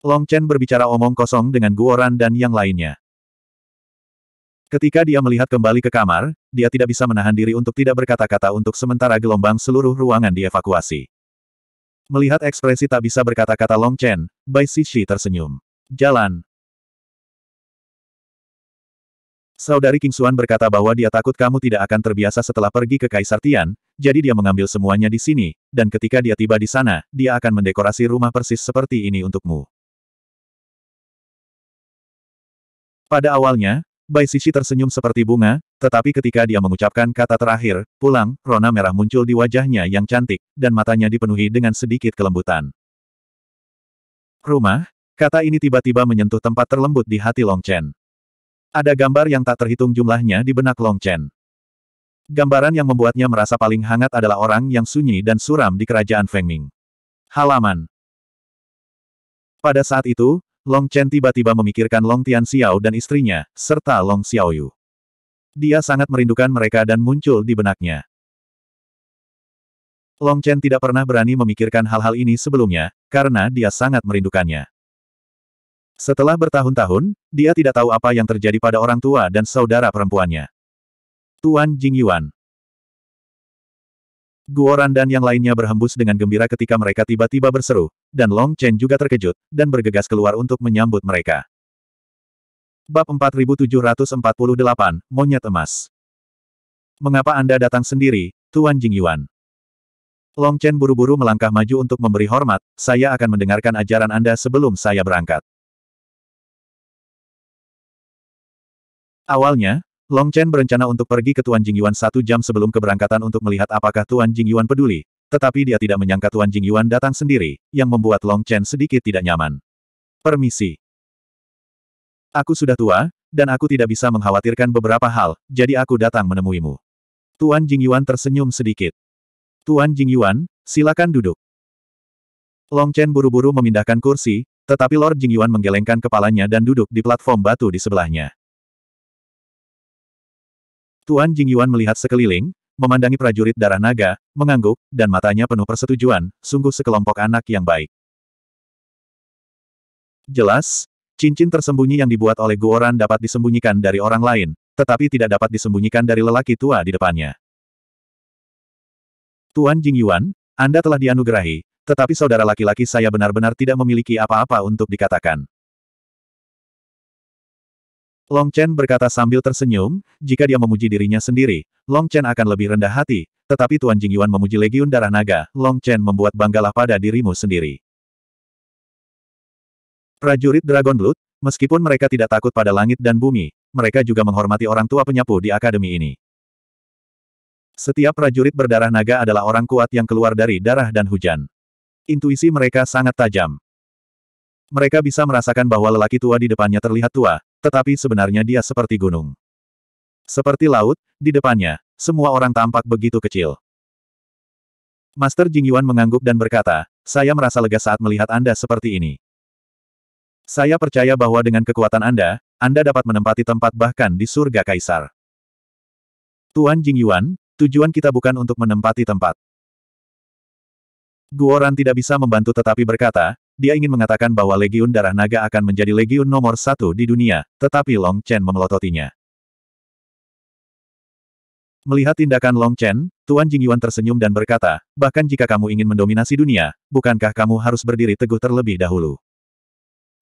[SPEAKER 1] Long Chen berbicara omong kosong dengan Guoran dan yang lainnya. Ketika dia melihat kembali ke kamar, dia tidak bisa menahan diri untuk tidak berkata-kata untuk sementara gelombang seluruh ruangan dievakuasi. Melihat ekspresi tak bisa berkata-kata Long Chen, Bai Sishi tersenyum. Jalan. Saudari King Xuan berkata bahwa dia takut kamu tidak akan terbiasa setelah pergi ke Kaisar Tian, jadi dia mengambil semuanya di sini, dan ketika dia tiba di sana, dia akan mendekorasi rumah persis seperti ini untukmu. Pada awalnya, Bai Sisi tersenyum seperti bunga, tetapi ketika dia mengucapkan kata terakhir, pulang, rona merah muncul di wajahnya yang cantik, dan matanya dipenuhi dengan sedikit kelembutan. Rumah, kata ini tiba-tiba menyentuh tempat terlembut di hati Long Chen. Ada gambar yang tak terhitung jumlahnya di benak Long Chen. Gambaran yang membuatnya merasa paling hangat adalah orang yang sunyi dan suram di kerajaan Fengming. Halaman. Pada saat itu, Long Chen tiba-tiba memikirkan Long Tian Xiao dan istrinya, serta Long Xiaoyu. Dia sangat merindukan mereka dan muncul di benaknya. Long Chen tidak pernah berani memikirkan hal-hal ini sebelumnya, karena dia sangat merindukannya. Setelah bertahun-tahun, dia tidak tahu apa yang terjadi pada orang tua dan saudara perempuannya. Tuan Jing Yuan. Guoran dan yang lainnya berhembus dengan gembira ketika mereka tiba-tiba berseru, dan Long Chen juga terkejut, dan bergegas keluar untuk menyambut mereka. Bab 4748, Monyet Emas Mengapa Anda datang sendiri, Tuan Jingyuan? Long Chen buru-buru melangkah maju untuk memberi hormat, saya akan mendengarkan ajaran Anda sebelum saya berangkat. Awalnya, Long Chen berencana untuk pergi ke Tuan Jingyuan satu jam sebelum keberangkatan untuk melihat apakah Tuan Jingyuan peduli, tetapi dia tidak menyangka Tuan Jing Yuan datang sendiri, yang membuat Long Chen sedikit tidak nyaman. Permisi. Aku sudah tua, dan aku tidak bisa mengkhawatirkan beberapa hal, jadi aku datang menemuimu. Tuan Jing Yuan tersenyum sedikit. Tuan Jing Yuan, silakan duduk. Long Chen buru-buru memindahkan kursi, tetapi Lord Jing Yuan menggelengkan kepalanya dan duduk di platform batu di sebelahnya. Tuan Jing Yuan melihat sekeliling, memandangi prajurit darah naga, mengangguk, dan matanya penuh persetujuan, sungguh sekelompok anak yang baik. Jelas, cincin tersembunyi yang dibuat oleh Guoran dapat disembunyikan dari orang lain, tetapi tidak dapat disembunyikan dari lelaki tua di depannya. Tuan Jing Yuan, Anda telah dianugerahi, tetapi saudara laki-laki saya benar-benar tidak memiliki apa-apa untuk dikatakan. Long Chen berkata sambil tersenyum, jika dia memuji dirinya sendiri, Long Chen akan lebih rendah hati, tetapi Tuan Jing Yuan memuji Legiun Darah Naga, Long Chen membuat banggalah pada dirimu sendiri. Prajurit Dragon Blood, meskipun mereka tidak takut pada langit dan bumi, mereka juga menghormati orang tua penyapu di akademi ini. Setiap prajurit berdarah naga adalah orang kuat yang keluar dari darah dan hujan. Intuisi mereka sangat tajam. Mereka bisa merasakan bahwa lelaki tua di depannya terlihat tua, tetapi sebenarnya dia seperti gunung. Seperti laut, di depannya, semua orang tampak begitu kecil. Master Jing Yuan mengangguk dan berkata, saya merasa lega saat melihat Anda seperti ini. Saya percaya bahwa dengan kekuatan Anda, Anda dapat menempati tempat bahkan di surga kaisar. Tuan Jing Yuan, tujuan kita bukan untuk menempati tempat. Guoran tidak bisa membantu tetapi berkata, dia ingin mengatakan bahwa Legiun Darah Naga akan menjadi Legiun nomor satu di dunia, tetapi Long Chen memelototinya. Melihat tindakan Long Chen, Tuan Jingyuan tersenyum dan berkata, bahkan jika kamu ingin mendominasi dunia, bukankah kamu harus berdiri teguh terlebih dahulu?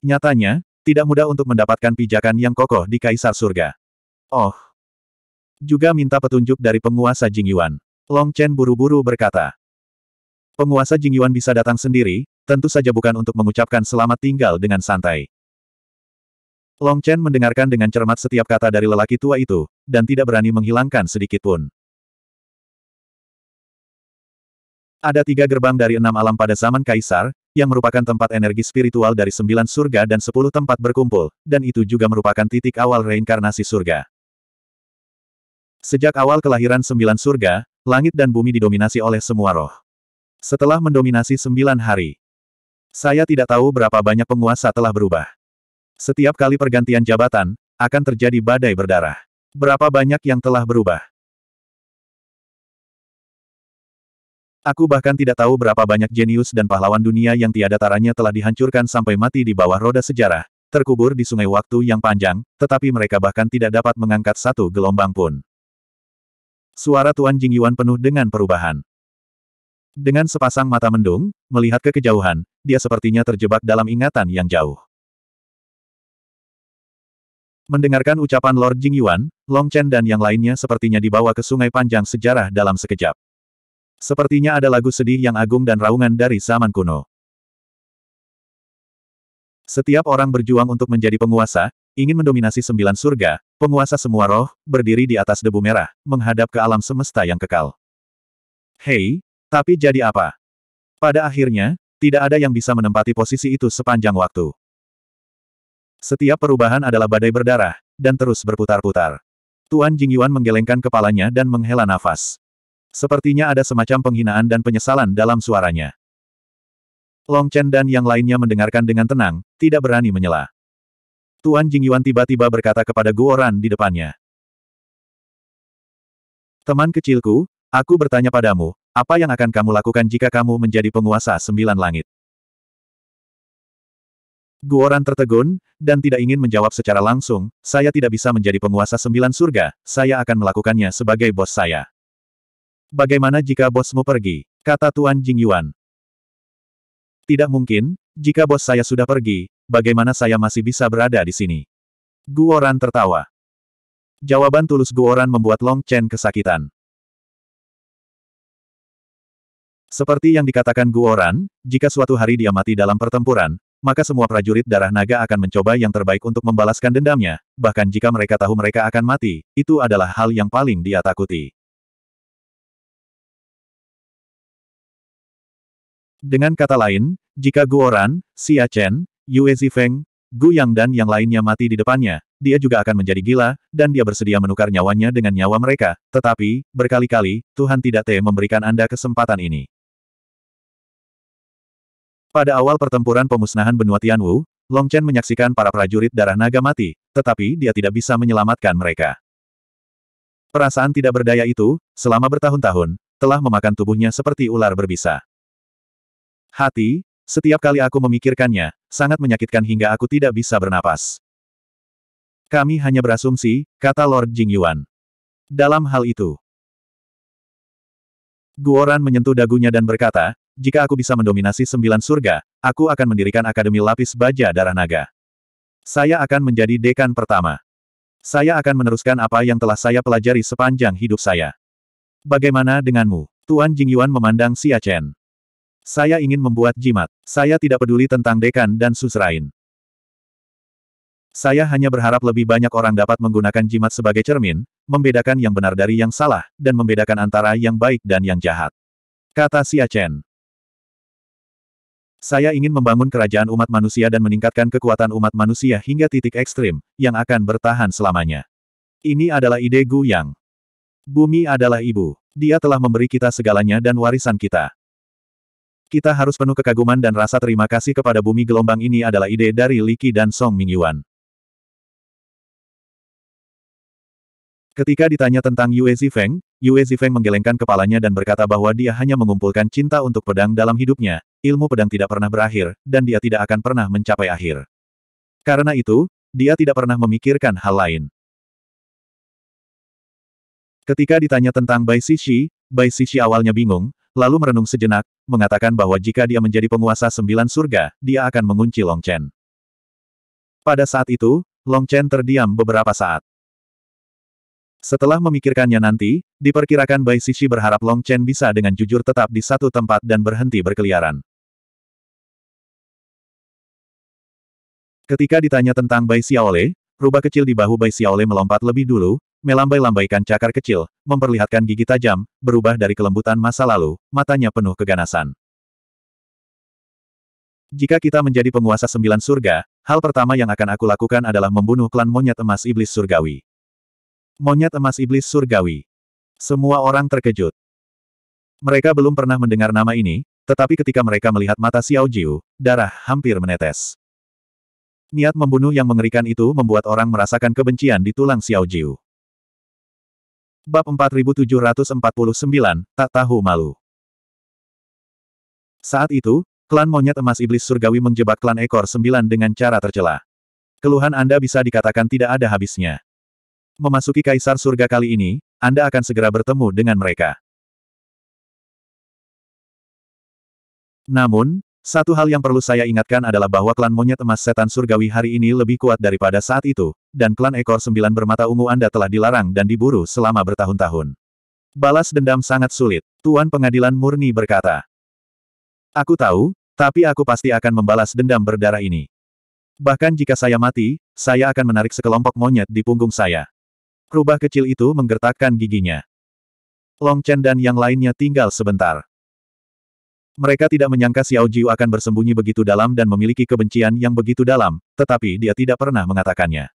[SPEAKER 1] Nyatanya, tidak mudah untuk mendapatkan pijakan yang kokoh di Kaisar Surga. Oh! Juga minta petunjuk dari penguasa Jingyuan. Long Chen buru-buru berkata, Penguasa Jingyuan bisa datang sendiri, tentu saja bukan untuk mengucapkan selamat tinggal dengan santai. Long Chen mendengarkan dengan cermat setiap kata dari lelaki tua itu, dan tidak berani menghilangkan sedikit pun. Ada tiga gerbang dari enam alam pada zaman Kaisar, yang merupakan tempat energi spiritual dari sembilan surga dan sepuluh tempat berkumpul, dan itu juga merupakan titik awal reinkarnasi surga. Sejak awal kelahiran sembilan surga, langit dan bumi didominasi oleh semua roh. Setelah mendominasi sembilan hari, saya tidak tahu berapa banyak penguasa telah berubah. Setiap kali pergantian jabatan, akan terjadi badai berdarah. Berapa banyak yang telah berubah? Aku bahkan tidak tahu berapa banyak jenius dan pahlawan dunia yang tiada taranya telah dihancurkan sampai mati di bawah roda sejarah, terkubur di sungai waktu yang panjang, tetapi mereka bahkan tidak dapat mengangkat satu gelombang pun. Suara Tuan Jingyuan penuh dengan perubahan. Dengan sepasang mata mendung, melihat ke kejauhan, dia sepertinya terjebak dalam ingatan yang jauh. Mendengarkan ucapan Lord Jingyuan, Long Chen dan yang lainnya sepertinya dibawa ke sungai panjang sejarah dalam sekejap. Sepertinya ada lagu sedih yang agung dan raungan dari zaman kuno. Setiap orang berjuang untuk menjadi penguasa, ingin mendominasi sembilan surga, penguasa semua roh, berdiri di atas debu merah, menghadap ke alam semesta yang kekal. Hei, tapi jadi apa? Pada akhirnya, tidak ada yang bisa menempati posisi itu sepanjang waktu. Setiap perubahan adalah badai berdarah, dan terus berputar-putar. Tuan Jingyuan menggelengkan kepalanya dan menghela nafas. Sepertinya ada semacam penghinaan dan penyesalan dalam suaranya. Long Chen dan yang lainnya mendengarkan dengan tenang, tidak berani menyela. Tuan Jingyuan tiba-tiba berkata kepada Guoran di depannya. Teman kecilku, aku bertanya padamu, apa yang akan kamu lakukan jika kamu menjadi penguasa sembilan langit? Guoran tertegun, dan tidak ingin menjawab secara langsung, saya tidak bisa menjadi penguasa sembilan surga, saya akan melakukannya sebagai bos saya. Bagaimana jika bosmu pergi? Kata Tuan Jing Yuan. Tidak mungkin, jika bos saya sudah pergi, bagaimana saya masih bisa berada di sini? Guoran tertawa. Jawaban tulus Guoran membuat Long Chen kesakitan. Seperti yang dikatakan Guoran, jika suatu hari dia mati dalam pertempuran, maka semua prajurit darah naga akan mencoba yang terbaik untuk membalaskan dendamnya, bahkan jika mereka tahu mereka akan mati, itu adalah hal yang paling dia takuti. Dengan kata lain, jika Guoran, Xia Chen, Yue Zifeng, Gu Yang dan yang lainnya mati di depannya, dia juga akan menjadi gila, dan dia bersedia menukar nyawanya dengan nyawa mereka, tetapi, berkali-kali, Tuhan tidak te memberikan Anda kesempatan ini. Pada awal pertempuran pemusnahan benua Tianwu, Long Chen menyaksikan para prajurit darah naga mati, tetapi dia tidak bisa menyelamatkan mereka. Perasaan tidak berdaya itu, selama bertahun-tahun, telah memakan tubuhnya seperti ular berbisa. Hati, setiap kali aku memikirkannya, sangat menyakitkan hingga aku tidak bisa bernapas. Kami hanya berasumsi, kata Lord Jing Yuan. Dalam hal itu, Guoran menyentuh dagunya dan berkata, jika aku bisa mendominasi sembilan surga, aku akan mendirikan Akademi Lapis Baja Darah Naga. Saya akan menjadi dekan pertama. Saya akan meneruskan apa yang telah saya pelajari sepanjang hidup saya. Bagaimana denganmu? Tuan Jingyuan memandang Xia Chen. Saya ingin membuat jimat. Saya tidak peduli tentang dekan dan susrain. Saya hanya berharap lebih banyak orang dapat menggunakan jimat sebagai cermin, membedakan yang benar dari yang salah, dan membedakan antara yang baik dan yang jahat. Kata Xia Chen. Saya ingin membangun kerajaan umat manusia dan meningkatkan kekuatan umat manusia hingga titik ekstrim, yang akan bertahan selamanya. Ini adalah ide Gu Yang. Bumi adalah ibu. Dia telah memberi kita segalanya dan warisan kita. Kita harus penuh kekaguman dan rasa terima kasih kepada bumi gelombang ini adalah ide dari Liki dan Song Mingyuan. Ketika ditanya tentang Yue Zifeng, Yue Zifeng menggelengkan kepalanya dan berkata bahwa dia hanya mengumpulkan cinta untuk pedang dalam hidupnya, ilmu pedang tidak pernah berakhir, dan dia tidak akan pernah mencapai akhir. Karena itu, dia tidak pernah memikirkan hal lain. Ketika ditanya tentang Bai Sishi, Bai Sishi awalnya bingung, lalu merenung sejenak, mengatakan bahwa jika dia menjadi penguasa sembilan surga, dia akan mengunci Long Chen. Pada saat itu, Long Chen terdiam beberapa saat. Setelah memikirkannya nanti, diperkirakan Bai Sishi berharap Long Chen bisa dengan jujur tetap di satu tempat dan berhenti berkeliaran. Ketika ditanya tentang Bai Xiaole, rubah kecil di bahu Bai Xiaole melompat lebih dulu, melambai-lambaikan cakar kecil, memperlihatkan gigi tajam, berubah dari kelembutan masa lalu, matanya penuh keganasan. Jika kita menjadi penguasa sembilan surga, hal pertama yang akan aku lakukan adalah membunuh klan monyet emas iblis surgawi. Monyet emas iblis surgawi. Semua orang terkejut. Mereka belum pernah mendengar nama ini, tetapi ketika mereka melihat mata Xiao Jiu, darah hampir menetes. Niat membunuh yang mengerikan itu membuat orang merasakan kebencian di tulang Xiao Jiu. Bab 4749, Tak Tahu Malu Saat itu, klan monyet emas iblis surgawi menjebak klan ekor sembilan dengan cara tercela. Keluhan Anda bisa dikatakan tidak ada habisnya memasuki kaisar surga kali ini, Anda akan segera bertemu dengan mereka. Namun, satu hal yang perlu saya ingatkan adalah bahwa klan monyet emas setan surgawi hari ini lebih kuat daripada saat itu, dan klan ekor sembilan bermata ungu Anda telah dilarang dan diburu selama bertahun-tahun. Balas dendam sangat sulit, Tuan Pengadilan Murni berkata. Aku tahu, tapi aku pasti akan membalas dendam berdarah ini. Bahkan jika saya mati, saya akan menarik sekelompok monyet di punggung saya. Rubah kecil itu menggertakkan giginya. Long Chen dan yang lainnya tinggal sebentar. Mereka tidak menyangka Xiao Jiu akan bersembunyi begitu dalam dan memiliki kebencian yang begitu dalam, tetapi dia tidak pernah mengatakannya.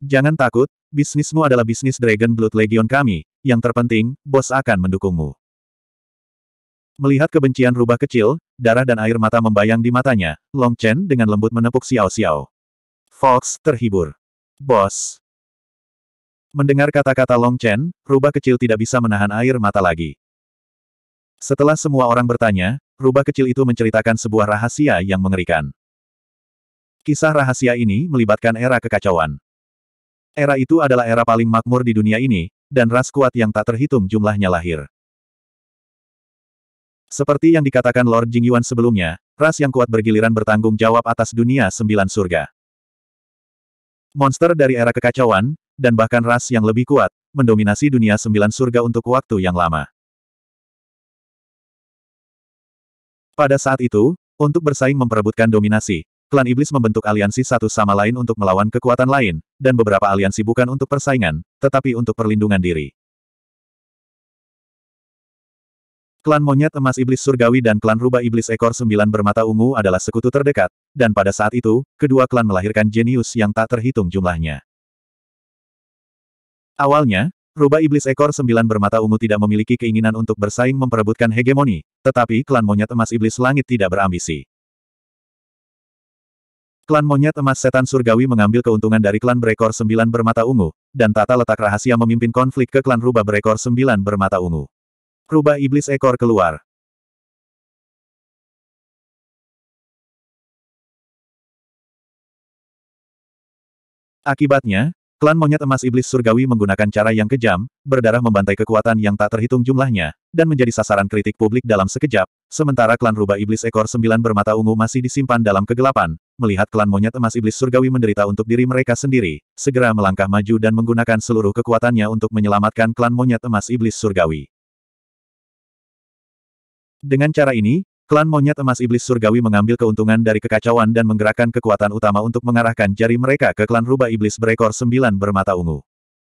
[SPEAKER 1] Jangan takut, bisnismu adalah bisnis Dragon Blood Legion kami, yang terpenting, bos akan mendukungmu. Melihat kebencian rubah kecil, darah dan air mata membayang di matanya, Long Chen dengan lembut menepuk Xiao Xiao. Fox terhibur. Bos. Mendengar kata-kata Long Chen, rubah kecil tidak bisa menahan air mata lagi. Setelah semua orang bertanya, rubah kecil itu menceritakan sebuah rahasia yang mengerikan. Kisah rahasia ini melibatkan era kekacauan. Era itu adalah era paling makmur di dunia ini, dan ras kuat yang tak terhitung jumlahnya lahir. Seperti yang dikatakan Lord Jingyuan sebelumnya, ras yang kuat bergiliran bertanggung jawab atas dunia sembilan surga. Monster dari era kekacauan, dan bahkan ras yang lebih kuat, mendominasi dunia sembilan surga untuk waktu yang lama. Pada saat itu, untuk bersaing memperebutkan dominasi, klan iblis membentuk aliansi satu sama lain untuk melawan kekuatan lain, dan beberapa aliansi bukan untuk persaingan, tetapi untuk perlindungan diri. Klan Monyet Emas Iblis Surgawi dan klan Rubah Iblis Ekor Sembilan Bermata Ungu adalah sekutu terdekat, dan pada saat itu, kedua klan melahirkan jenius yang tak terhitung jumlahnya. Awalnya, Rubah Iblis Ekor Sembilan Bermata Ungu tidak memiliki keinginan untuk bersaing memperebutkan hegemoni, tetapi klan Monyet Emas Iblis Langit tidak berambisi. Klan Monyet Emas Setan Surgawi mengambil keuntungan dari klan Berekor Sembilan Bermata Ungu, dan tata letak rahasia memimpin konflik ke klan Rubah Berekor Sembilan Bermata Ungu. Rubah iblis ekor keluar. Akibatnya, klan monyet emas iblis surgawi menggunakan cara yang kejam, berdarah membantai kekuatan yang tak terhitung jumlahnya, dan menjadi sasaran kritik publik dalam sekejap, sementara klan rubah iblis ekor sembilan bermata ungu masih disimpan dalam kegelapan, melihat klan monyet emas iblis surgawi menderita untuk diri mereka sendiri, segera melangkah maju dan menggunakan seluruh kekuatannya untuk menyelamatkan klan monyet emas iblis surgawi. Dengan cara ini, klan monyet emas iblis surgawi mengambil keuntungan dari kekacauan dan menggerakkan kekuatan utama untuk mengarahkan jari mereka ke klan rubah iblis berekor sembilan bermata ungu.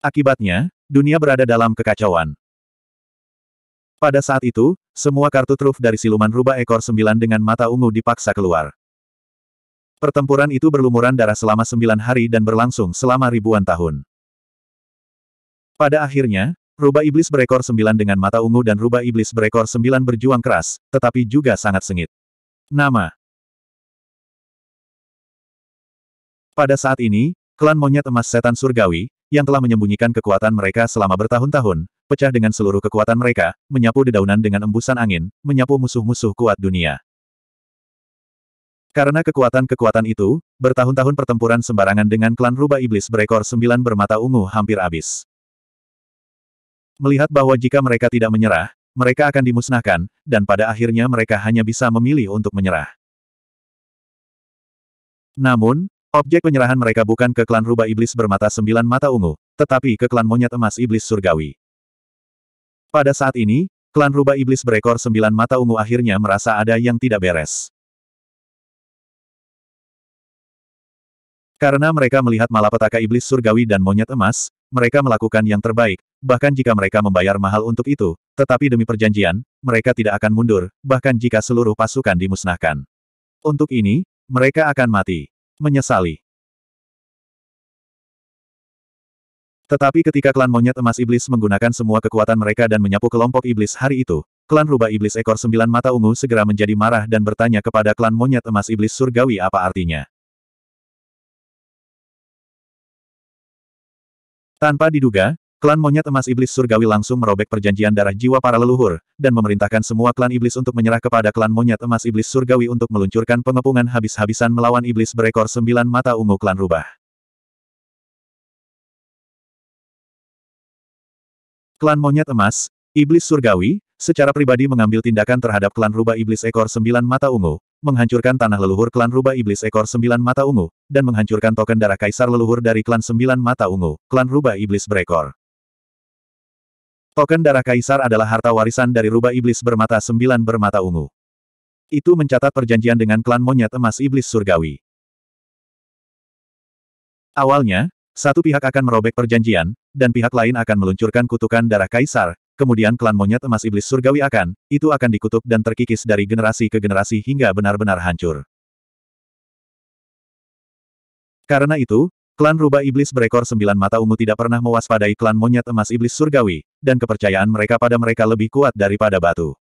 [SPEAKER 1] Akibatnya, dunia berada dalam kekacauan. Pada saat itu, semua kartu truf dari siluman rubah ekor sembilan dengan mata ungu dipaksa keluar. Pertempuran itu berlumuran darah selama sembilan hari dan berlangsung selama ribuan tahun. Pada akhirnya, Rubah iblis berekor sembilan dengan mata ungu dan rubah iblis berekor sembilan berjuang keras, tetapi juga sangat sengit. Nama Pada saat ini, klan monyet emas setan surgawi, yang telah menyembunyikan kekuatan mereka selama bertahun-tahun, pecah dengan seluruh kekuatan mereka, menyapu dedaunan dengan embusan angin, menyapu musuh-musuh kuat dunia. Karena kekuatan-kekuatan itu, bertahun-tahun pertempuran sembarangan dengan klan rubah iblis berekor sembilan bermata ungu hampir habis melihat bahwa jika mereka tidak menyerah, mereka akan dimusnahkan, dan pada akhirnya mereka hanya bisa memilih untuk menyerah. Namun, objek penyerahan mereka bukan ke klan rubah iblis bermata sembilan mata ungu, tetapi ke klan monyet emas iblis surgawi. Pada saat ini, klan rubah iblis berekor sembilan mata ungu akhirnya merasa ada yang tidak beres. Karena mereka melihat malapetaka iblis surgawi dan monyet emas, mereka melakukan yang terbaik, bahkan jika mereka membayar mahal untuk itu, tetapi demi perjanjian, mereka tidak akan mundur, bahkan jika seluruh pasukan dimusnahkan. Untuk ini, mereka akan mati. Menyesali. Tetapi ketika klan monyet emas iblis menggunakan semua kekuatan mereka dan menyapu kelompok iblis hari itu, klan rubah iblis ekor sembilan mata ungu segera menjadi marah dan bertanya kepada klan monyet emas iblis surgawi apa artinya. Tanpa diduga, klan monyet emas iblis surgawi langsung merobek perjanjian darah jiwa para leluhur, dan memerintahkan semua klan iblis untuk menyerah kepada klan monyet emas iblis surgawi untuk meluncurkan pengepungan habis-habisan melawan iblis berekor sembilan mata ungu klan rubah. Klan monyet emas, iblis surgawi, secara pribadi mengambil tindakan terhadap klan rubah iblis ekor sembilan mata ungu, menghancurkan tanah leluhur klan rubah iblis ekor sembilan mata ungu, dan menghancurkan token darah kaisar leluhur dari klan sembilan mata ungu, klan rubah iblis berekor. Token darah kaisar adalah harta warisan dari rubah iblis bermata sembilan bermata ungu. Itu mencatat perjanjian dengan klan monyet emas iblis surgawi. Awalnya, satu pihak akan merobek perjanjian, dan pihak lain akan meluncurkan kutukan darah kaisar, kemudian klan monyet emas iblis surgawi akan, itu akan dikutuk dan terkikis dari generasi ke generasi hingga benar-benar hancur. Karena itu, klan rubah iblis berekor sembilan mata ungu tidak pernah mewaspadai klan monyet emas iblis surgawi, dan kepercayaan mereka pada mereka lebih kuat daripada batu.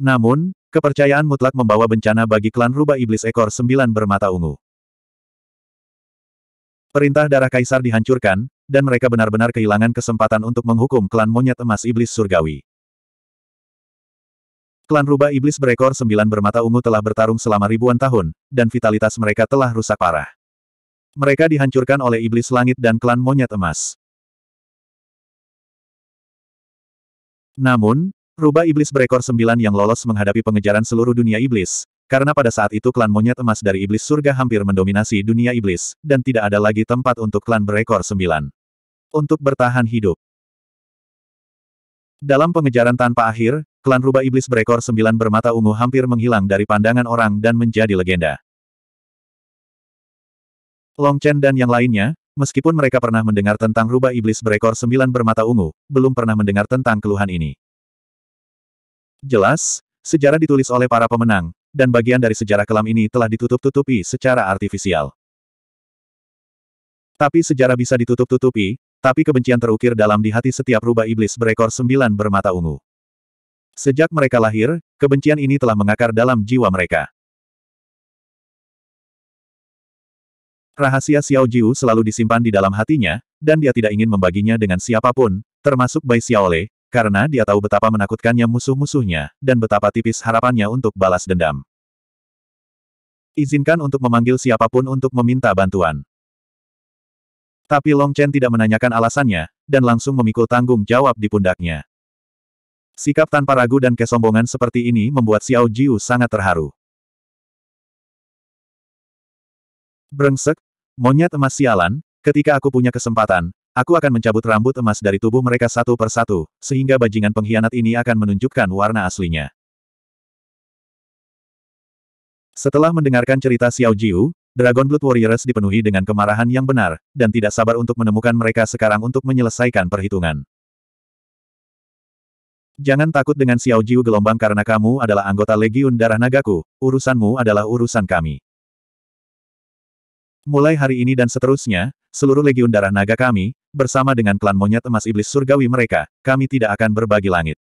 [SPEAKER 1] Namun, kepercayaan mutlak membawa bencana bagi klan rubah iblis ekor sembilan bermata ungu. Perintah darah kaisar dihancurkan, dan mereka benar-benar kehilangan kesempatan untuk menghukum klan monyet emas iblis surgawi. Klan rubah iblis berekor sembilan bermata ungu telah bertarung selama ribuan tahun, dan vitalitas mereka telah rusak parah. Mereka dihancurkan oleh iblis langit dan klan monyet emas. Namun, rubah iblis berekor sembilan yang lolos menghadapi pengejaran seluruh dunia iblis, karena pada saat itu klan monyet emas dari iblis surga hampir mendominasi dunia iblis, dan tidak ada lagi tempat untuk klan berekor sembilan untuk bertahan hidup. Dalam pengejaran tanpa akhir, klan rubah iblis berekor sembilan bermata ungu hampir menghilang dari pandangan orang dan menjadi legenda. Long Chen dan yang lainnya, meskipun mereka pernah mendengar tentang rubah iblis berekor sembilan bermata ungu, belum pernah mendengar tentang keluhan ini. Jelas, sejarah ditulis oleh para pemenang, dan bagian dari sejarah kelam ini telah ditutup-tutupi secara artifisial. Tapi sejarah bisa ditutup-tutupi, tapi kebencian terukir dalam di hati setiap rubah iblis berekor sembilan bermata ungu. Sejak mereka lahir, kebencian ini telah mengakar dalam jiwa mereka. Rahasia Xiao Jiu selalu disimpan di dalam hatinya, dan dia tidak ingin membaginya dengan siapapun, termasuk Bai Xiaole, karena dia tahu betapa menakutkannya musuh-musuhnya, dan betapa tipis harapannya untuk balas dendam. Izinkan untuk memanggil siapapun untuk meminta bantuan. Tapi Long Chen tidak menanyakan alasannya, dan langsung memikul tanggung jawab di pundaknya. Sikap tanpa ragu dan kesombongan seperti ini membuat Xiao Jiu sangat terharu. Brengsek, monyet emas sialan, ketika aku punya kesempatan, aku akan mencabut rambut emas dari tubuh mereka satu persatu, sehingga bajingan pengkhianat ini akan menunjukkan warna aslinya. Setelah mendengarkan cerita Xiao Jiu, Dragon Blood Warriors dipenuhi dengan kemarahan yang benar, dan tidak sabar untuk menemukan mereka sekarang untuk menyelesaikan perhitungan. Jangan takut dengan Xiao Jiu gelombang karena kamu adalah anggota Legiun Darah Nagaku, urusanmu adalah urusan kami. Mulai hari ini dan seterusnya, seluruh Legiun Darah Naga kami, bersama dengan klan monyet emas iblis surgawi mereka, kami tidak akan berbagi langit.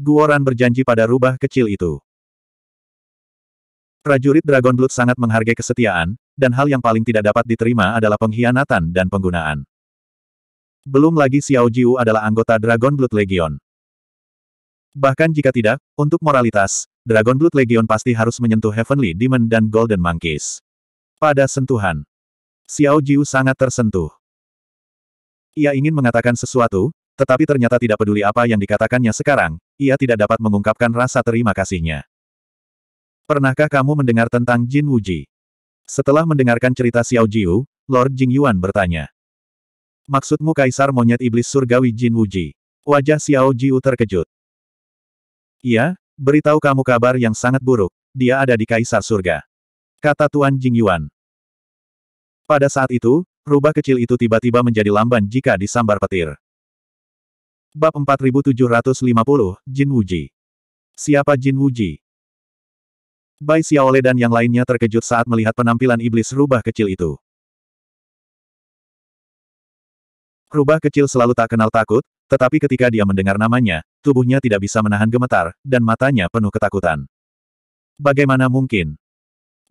[SPEAKER 1] Guoran berjanji pada rubah kecil itu. Prajurit Dragon Blood sangat menghargai kesetiaan, dan hal yang paling tidak dapat diterima adalah pengkhianatan dan penggunaan. Belum lagi Xiao Jiu adalah anggota Dragon Blood Legion. Bahkan jika tidak, untuk moralitas, Dragon Blood Legion pasti harus menyentuh Heavenly Demon dan Golden Monkeys. Pada sentuhan, Xiao Jiu sangat tersentuh. Ia ingin mengatakan sesuatu, tetapi ternyata tidak peduli apa yang dikatakannya sekarang, ia tidak dapat mengungkapkan rasa terima kasihnya. Pernahkah kamu mendengar tentang Jin Wuji? Setelah mendengarkan cerita Xiao Jiu, Lord Jing Yuan bertanya. Maksudmu kaisar monyet iblis surgawi Jin Wuji? Wajah Xiao Jiu terkejut. Iya, beritahu kamu kabar yang sangat buruk, dia ada di kaisar surga. Kata Tuan Jing Yuan. Pada saat itu, rubah kecil itu tiba-tiba menjadi lamban jika disambar petir. Bab 4750, Jin Wuji. Siapa Jin Wuji? Bai Xiaole dan yang lainnya terkejut saat melihat penampilan iblis rubah kecil itu. Rubah kecil selalu tak kenal takut, tetapi ketika dia mendengar namanya, tubuhnya tidak bisa menahan gemetar, dan matanya penuh ketakutan. Bagaimana mungkin?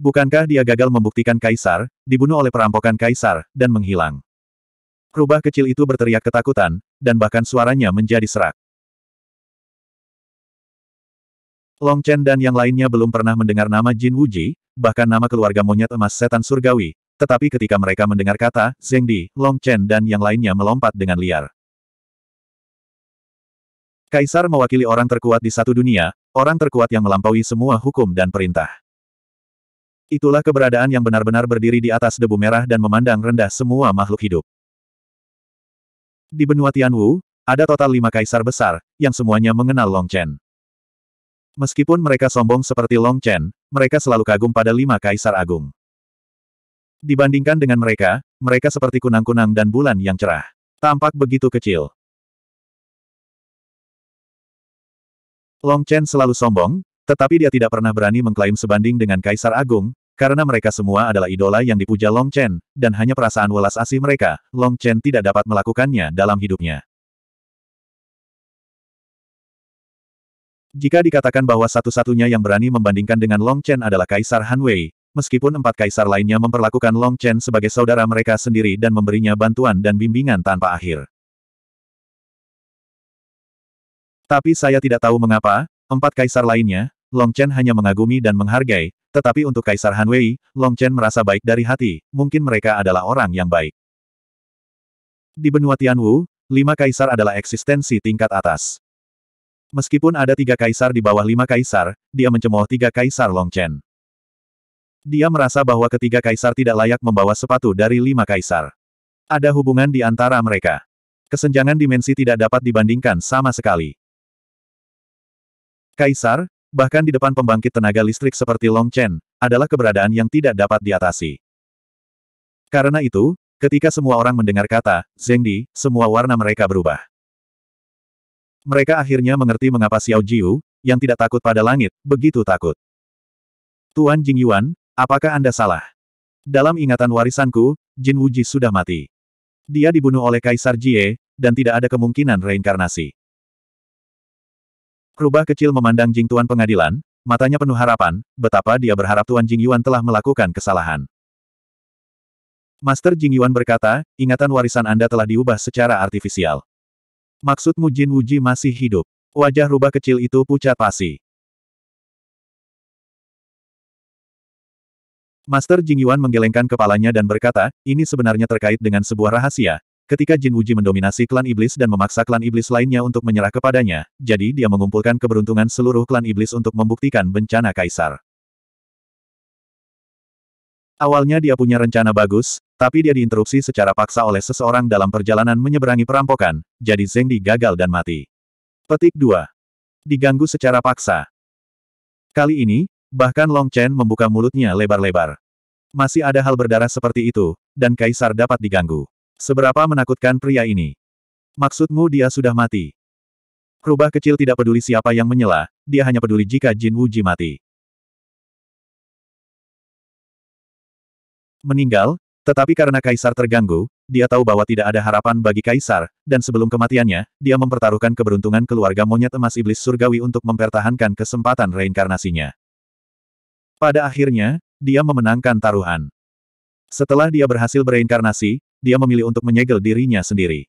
[SPEAKER 1] Bukankah dia gagal membuktikan Kaisar, dibunuh oleh perampokan Kaisar, dan menghilang? Rubah kecil itu berteriak ketakutan, dan bahkan suaranya menjadi serak. Long Chen dan yang lainnya belum pernah mendengar nama Jin Wuji, bahkan nama keluarga monyet emas setan surgawi, tetapi ketika mereka mendengar kata, Zeng Di, Long Chen dan yang lainnya melompat dengan liar. Kaisar mewakili orang terkuat di satu dunia, orang terkuat yang melampaui semua hukum dan perintah. Itulah keberadaan yang benar-benar berdiri di atas debu merah dan memandang rendah semua makhluk hidup. Di benua Tianwu, ada total lima kaisar besar, yang semuanya mengenal Long Chen. Meskipun mereka sombong seperti Long Chen, mereka selalu kagum pada lima kaisar agung. Dibandingkan dengan mereka, mereka seperti kunang-kunang dan bulan yang cerah. Tampak begitu kecil. Long Chen selalu sombong, tetapi dia tidak pernah berani mengklaim sebanding dengan kaisar agung, karena mereka semua adalah idola yang dipuja Long Chen, dan hanya perasaan welas asih mereka, Long Chen tidak dapat melakukannya dalam hidupnya. Jika dikatakan bahwa satu-satunya yang berani membandingkan dengan Long Chen adalah Kaisar Han Wei, meskipun empat kaisar lainnya memperlakukan Long Chen sebagai saudara mereka sendiri dan memberinya bantuan dan bimbingan tanpa akhir. Tapi saya tidak tahu mengapa, empat kaisar lainnya, Long Chen hanya mengagumi dan menghargai, tetapi untuk Kaisar Han Wei, Long Chen merasa baik dari hati, mungkin mereka adalah orang yang baik. Di benua Tianwu, lima kaisar adalah eksistensi tingkat atas. Meskipun ada tiga kaisar di bawah lima kaisar, dia mencemooh tiga kaisar Longchen. Dia merasa bahwa ketiga kaisar tidak layak membawa sepatu dari lima kaisar. Ada hubungan di antara mereka. Kesenjangan dimensi tidak dapat dibandingkan sama sekali. Kaisar, bahkan di depan pembangkit tenaga listrik seperti Long Chen, adalah keberadaan yang tidak dapat diatasi. Karena itu, ketika semua orang mendengar kata, Zengdi, semua warna mereka berubah. Mereka akhirnya mengerti mengapa Xiao Jiu, yang tidak takut pada langit, begitu takut. Tuan Jing Yuan, apakah Anda salah? Dalam ingatan warisanku, Jin Wuji sudah mati. Dia dibunuh oleh Kaisar Jie, dan tidak ada kemungkinan reinkarnasi. Rubah kecil memandang Jing Tuan pengadilan, matanya penuh harapan, betapa dia berharap Tuan Jing Yuan telah melakukan kesalahan. Master Jing Yuan berkata, ingatan warisan Anda telah diubah secara artifisial. Maksudmu Jin Wuji masih hidup? Wajah rubah kecil itu pucat pasi. Master Jing Yuan menggelengkan kepalanya dan berkata, ini sebenarnya terkait dengan sebuah rahasia. Ketika Jin Wuji mendominasi klan iblis dan memaksa klan iblis lainnya untuk menyerah kepadanya, jadi dia mengumpulkan keberuntungan seluruh klan iblis untuk membuktikan bencana kaisar. Awalnya dia punya rencana bagus, tapi dia diinterupsi secara paksa oleh seseorang dalam perjalanan menyeberangi perampokan, jadi Zeng Di gagal dan mati. Petik 2. Diganggu secara paksa. Kali ini, bahkan Long Chen membuka mulutnya lebar-lebar. Masih ada hal berdarah seperti itu, dan Kaisar dapat diganggu. Seberapa menakutkan pria ini? Maksudmu dia sudah mati? Rubah kecil tidak peduli siapa yang menyela, dia hanya peduli jika Jin Wuji mati. Meninggal, tetapi karena Kaisar terganggu, dia tahu bahwa tidak ada harapan bagi Kaisar, dan sebelum kematiannya, dia mempertaruhkan keberuntungan keluarga monyet emas iblis surgawi untuk mempertahankan kesempatan reinkarnasinya. Pada akhirnya, dia memenangkan taruhan. Setelah dia berhasil bereinkarnasi, dia memilih untuk menyegel dirinya sendiri.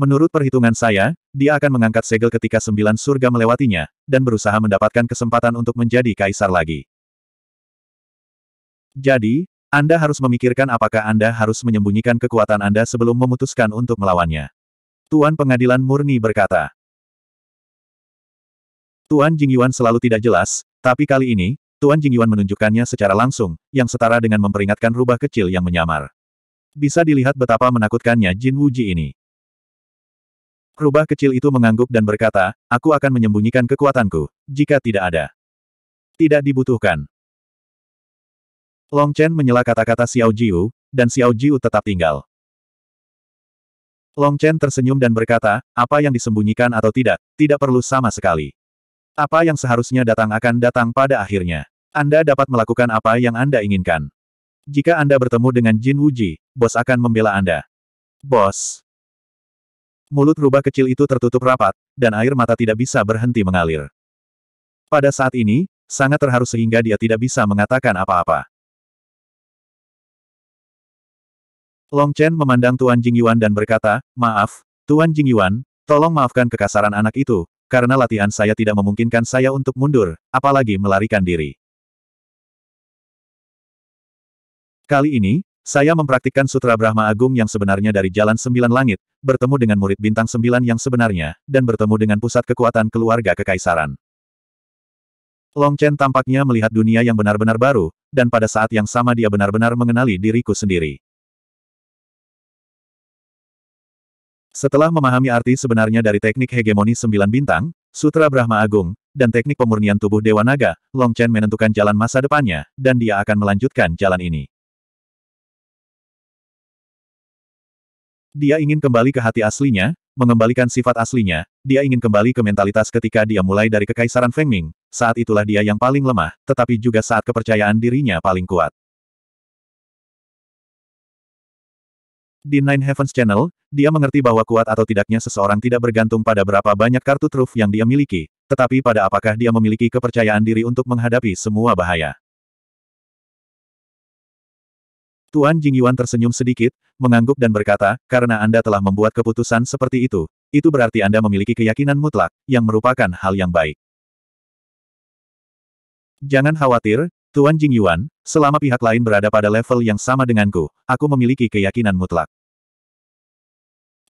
[SPEAKER 1] Menurut perhitungan saya, dia akan mengangkat segel ketika sembilan surga melewatinya, dan berusaha mendapatkan kesempatan untuk menjadi kaisar lagi. Jadi, anda harus memikirkan apakah Anda harus menyembunyikan kekuatan Anda sebelum memutuskan untuk melawannya. Tuan Pengadilan Murni berkata. Tuan Jingyuan selalu tidak jelas, tapi kali ini, Tuan Jingyuan menunjukkannya secara langsung, yang setara dengan memperingatkan rubah kecil yang menyamar. Bisa dilihat betapa menakutkannya Jin Wuji ini. Rubah kecil itu mengangguk dan berkata, aku akan menyembunyikan kekuatanku, jika tidak ada. Tidak dibutuhkan. Long Chen menyela kata-kata Xiao Jiu, dan Xiao Jiu tetap tinggal. Long Chen tersenyum dan berkata, apa yang disembunyikan atau tidak, tidak perlu sama sekali. Apa yang seharusnya datang akan datang pada akhirnya. Anda dapat melakukan apa yang Anda inginkan. Jika Anda bertemu dengan Jin Wuji, bos akan membela Anda. Bos. Mulut rubah kecil itu tertutup rapat, dan air mata tidak bisa berhenti mengalir. Pada saat ini, sangat terharu sehingga dia tidak bisa mengatakan apa-apa. Long Chen memandang Tuan Jingyuan dan berkata, Maaf, Tuan Jingyuan, tolong maafkan kekasaran anak itu, karena latihan saya tidak memungkinkan saya untuk mundur, apalagi melarikan diri. Kali ini, saya mempraktikkan Sutra Brahma Agung yang sebenarnya dari Jalan Sembilan Langit, bertemu dengan murid bintang sembilan yang sebenarnya, dan bertemu dengan pusat kekuatan keluarga kekaisaran. Long Chen tampaknya melihat dunia yang benar-benar baru, dan pada saat yang sama dia benar-benar mengenali diriku sendiri. Setelah memahami arti sebenarnya dari teknik hegemoni sembilan bintang, Sutra Brahma Agung, dan teknik pemurnian tubuh Dewa Naga, Long Chen menentukan jalan masa depannya, dan dia akan melanjutkan jalan ini. Dia ingin kembali ke hati aslinya, mengembalikan sifat aslinya, dia ingin kembali ke mentalitas ketika dia mulai dari kekaisaran Feng Ming, saat itulah dia yang paling lemah, tetapi juga saat kepercayaan dirinya paling kuat. Di Nine Heavens Channel, dia mengerti bahwa kuat atau tidaknya seseorang tidak bergantung pada berapa banyak kartu truf yang dia miliki, tetapi pada apakah dia memiliki kepercayaan diri untuk menghadapi semua bahaya. Tuan Jingyuan tersenyum sedikit, mengangguk dan berkata, karena Anda telah membuat keputusan seperti itu, itu berarti Anda memiliki keyakinan mutlak, yang merupakan hal yang baik. Jangan khawatir, Tuan Jing Yuan, selama pihak lain berada pada level yang sama denganku, aku memiliki keyakinan mutlak.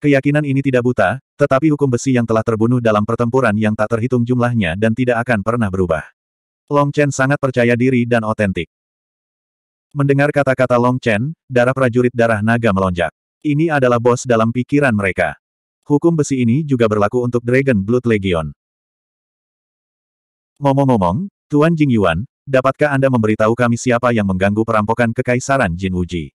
[SPEAKER 1] Keyakinan ini tidak buta, tetapi hukum besi yang telah terbunuh dalam pertempuran yang tak terhitung jumlahnya dan tidak akan pernah berubah. Long Chen sangat percaya diri dan otentik. Mendengar kata-kata Long Chen, darah prajurit darah naga melonjak. Ini adalah bos dalam pikiran mereka. Hukum besi ini juga berlaku untuk Dragon Blood Legion. Ngomong-ngomong, Tuan Jing Yuan, dapatkah Anda memberitahu kami siapa yang mengganggu perampokan kekaisaran Jin Wuji?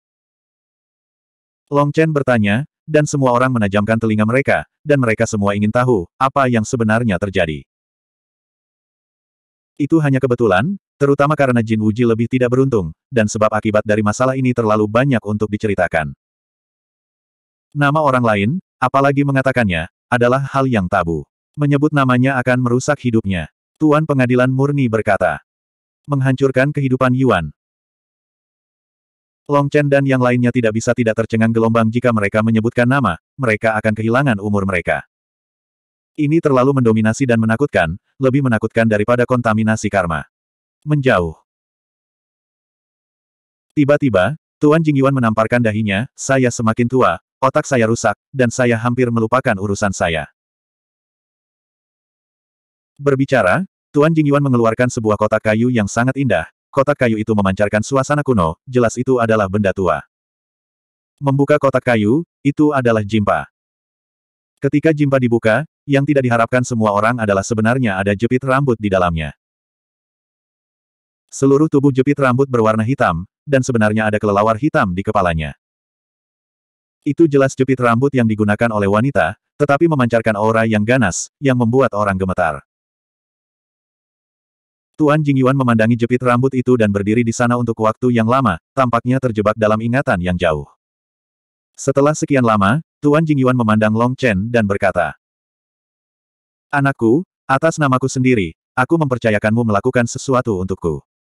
[SPEAKER 1] Long Chen bertanya, dan semua orang menajamkan telinga mereka, dan mereka semua ingin tahu, apa yang sebenarnya terjadi. Itu hanya kebetulan, terutama karena Jin Wuji lebih tidak beruntung, dan sebab akibat dari masalah ini terlalu banyak untuk diceritakan. Nama orang lain, apalagi mengatakannya, adalah hal yang tabu. Menyebut namanya akan merusak hidupnya. Tuan pengadilan murni berkata, menghancurkan kehidupan Yuan. Long Chen dan yang lainnya tidak bisa tidak tercengang gelombang jika mereka menyebutkan nama, mereka akan kehilangan umur mereka. Ini terlalu mendominasi dan menakutkan, lebih menakutkan daripada kontaminasi karma. Menjauh. Tiba-tiba, Tuan Jingyuan menamparkan dahinya, saya semakin tua, otak saya rusak, dan saya hampir melupakan urusan saya. Berbicara, Tuan Jingyuan mengeluarkan sebuah kotak kayu yang sangat indah, kotak kayu itu memancarkan suasana kuno, jelas itu adalah benda tua. Membuka kotak kayu, itu adalah jimpa. Ketika jimpa dibuka, yang tidak diharapkan semua orang adalah sebenarnya ada jepit rambut di dalamnya. Seluruh tubuh jepit rambut berwarna hitam, dan sebenarnya ada kelelawar hitam di kepalanya. Itu jelas jepit rambut yang digunakan oleh wanita, tetapi memancarkan aura yang ganas, yang membuat orang gemetar. Tuan Jingyuan memandangi jepit rambut itu dan berdiri di sana untuk waktu yang lama, tampaknya terjebak dalam ingatan yang jauh. Setelah sekian lama, Tuan Jingyuan memandang Long Chen dan berkata, Anakku, atas namaku sendiri, aku mempercayakanmu melakukan sesuatu untukku.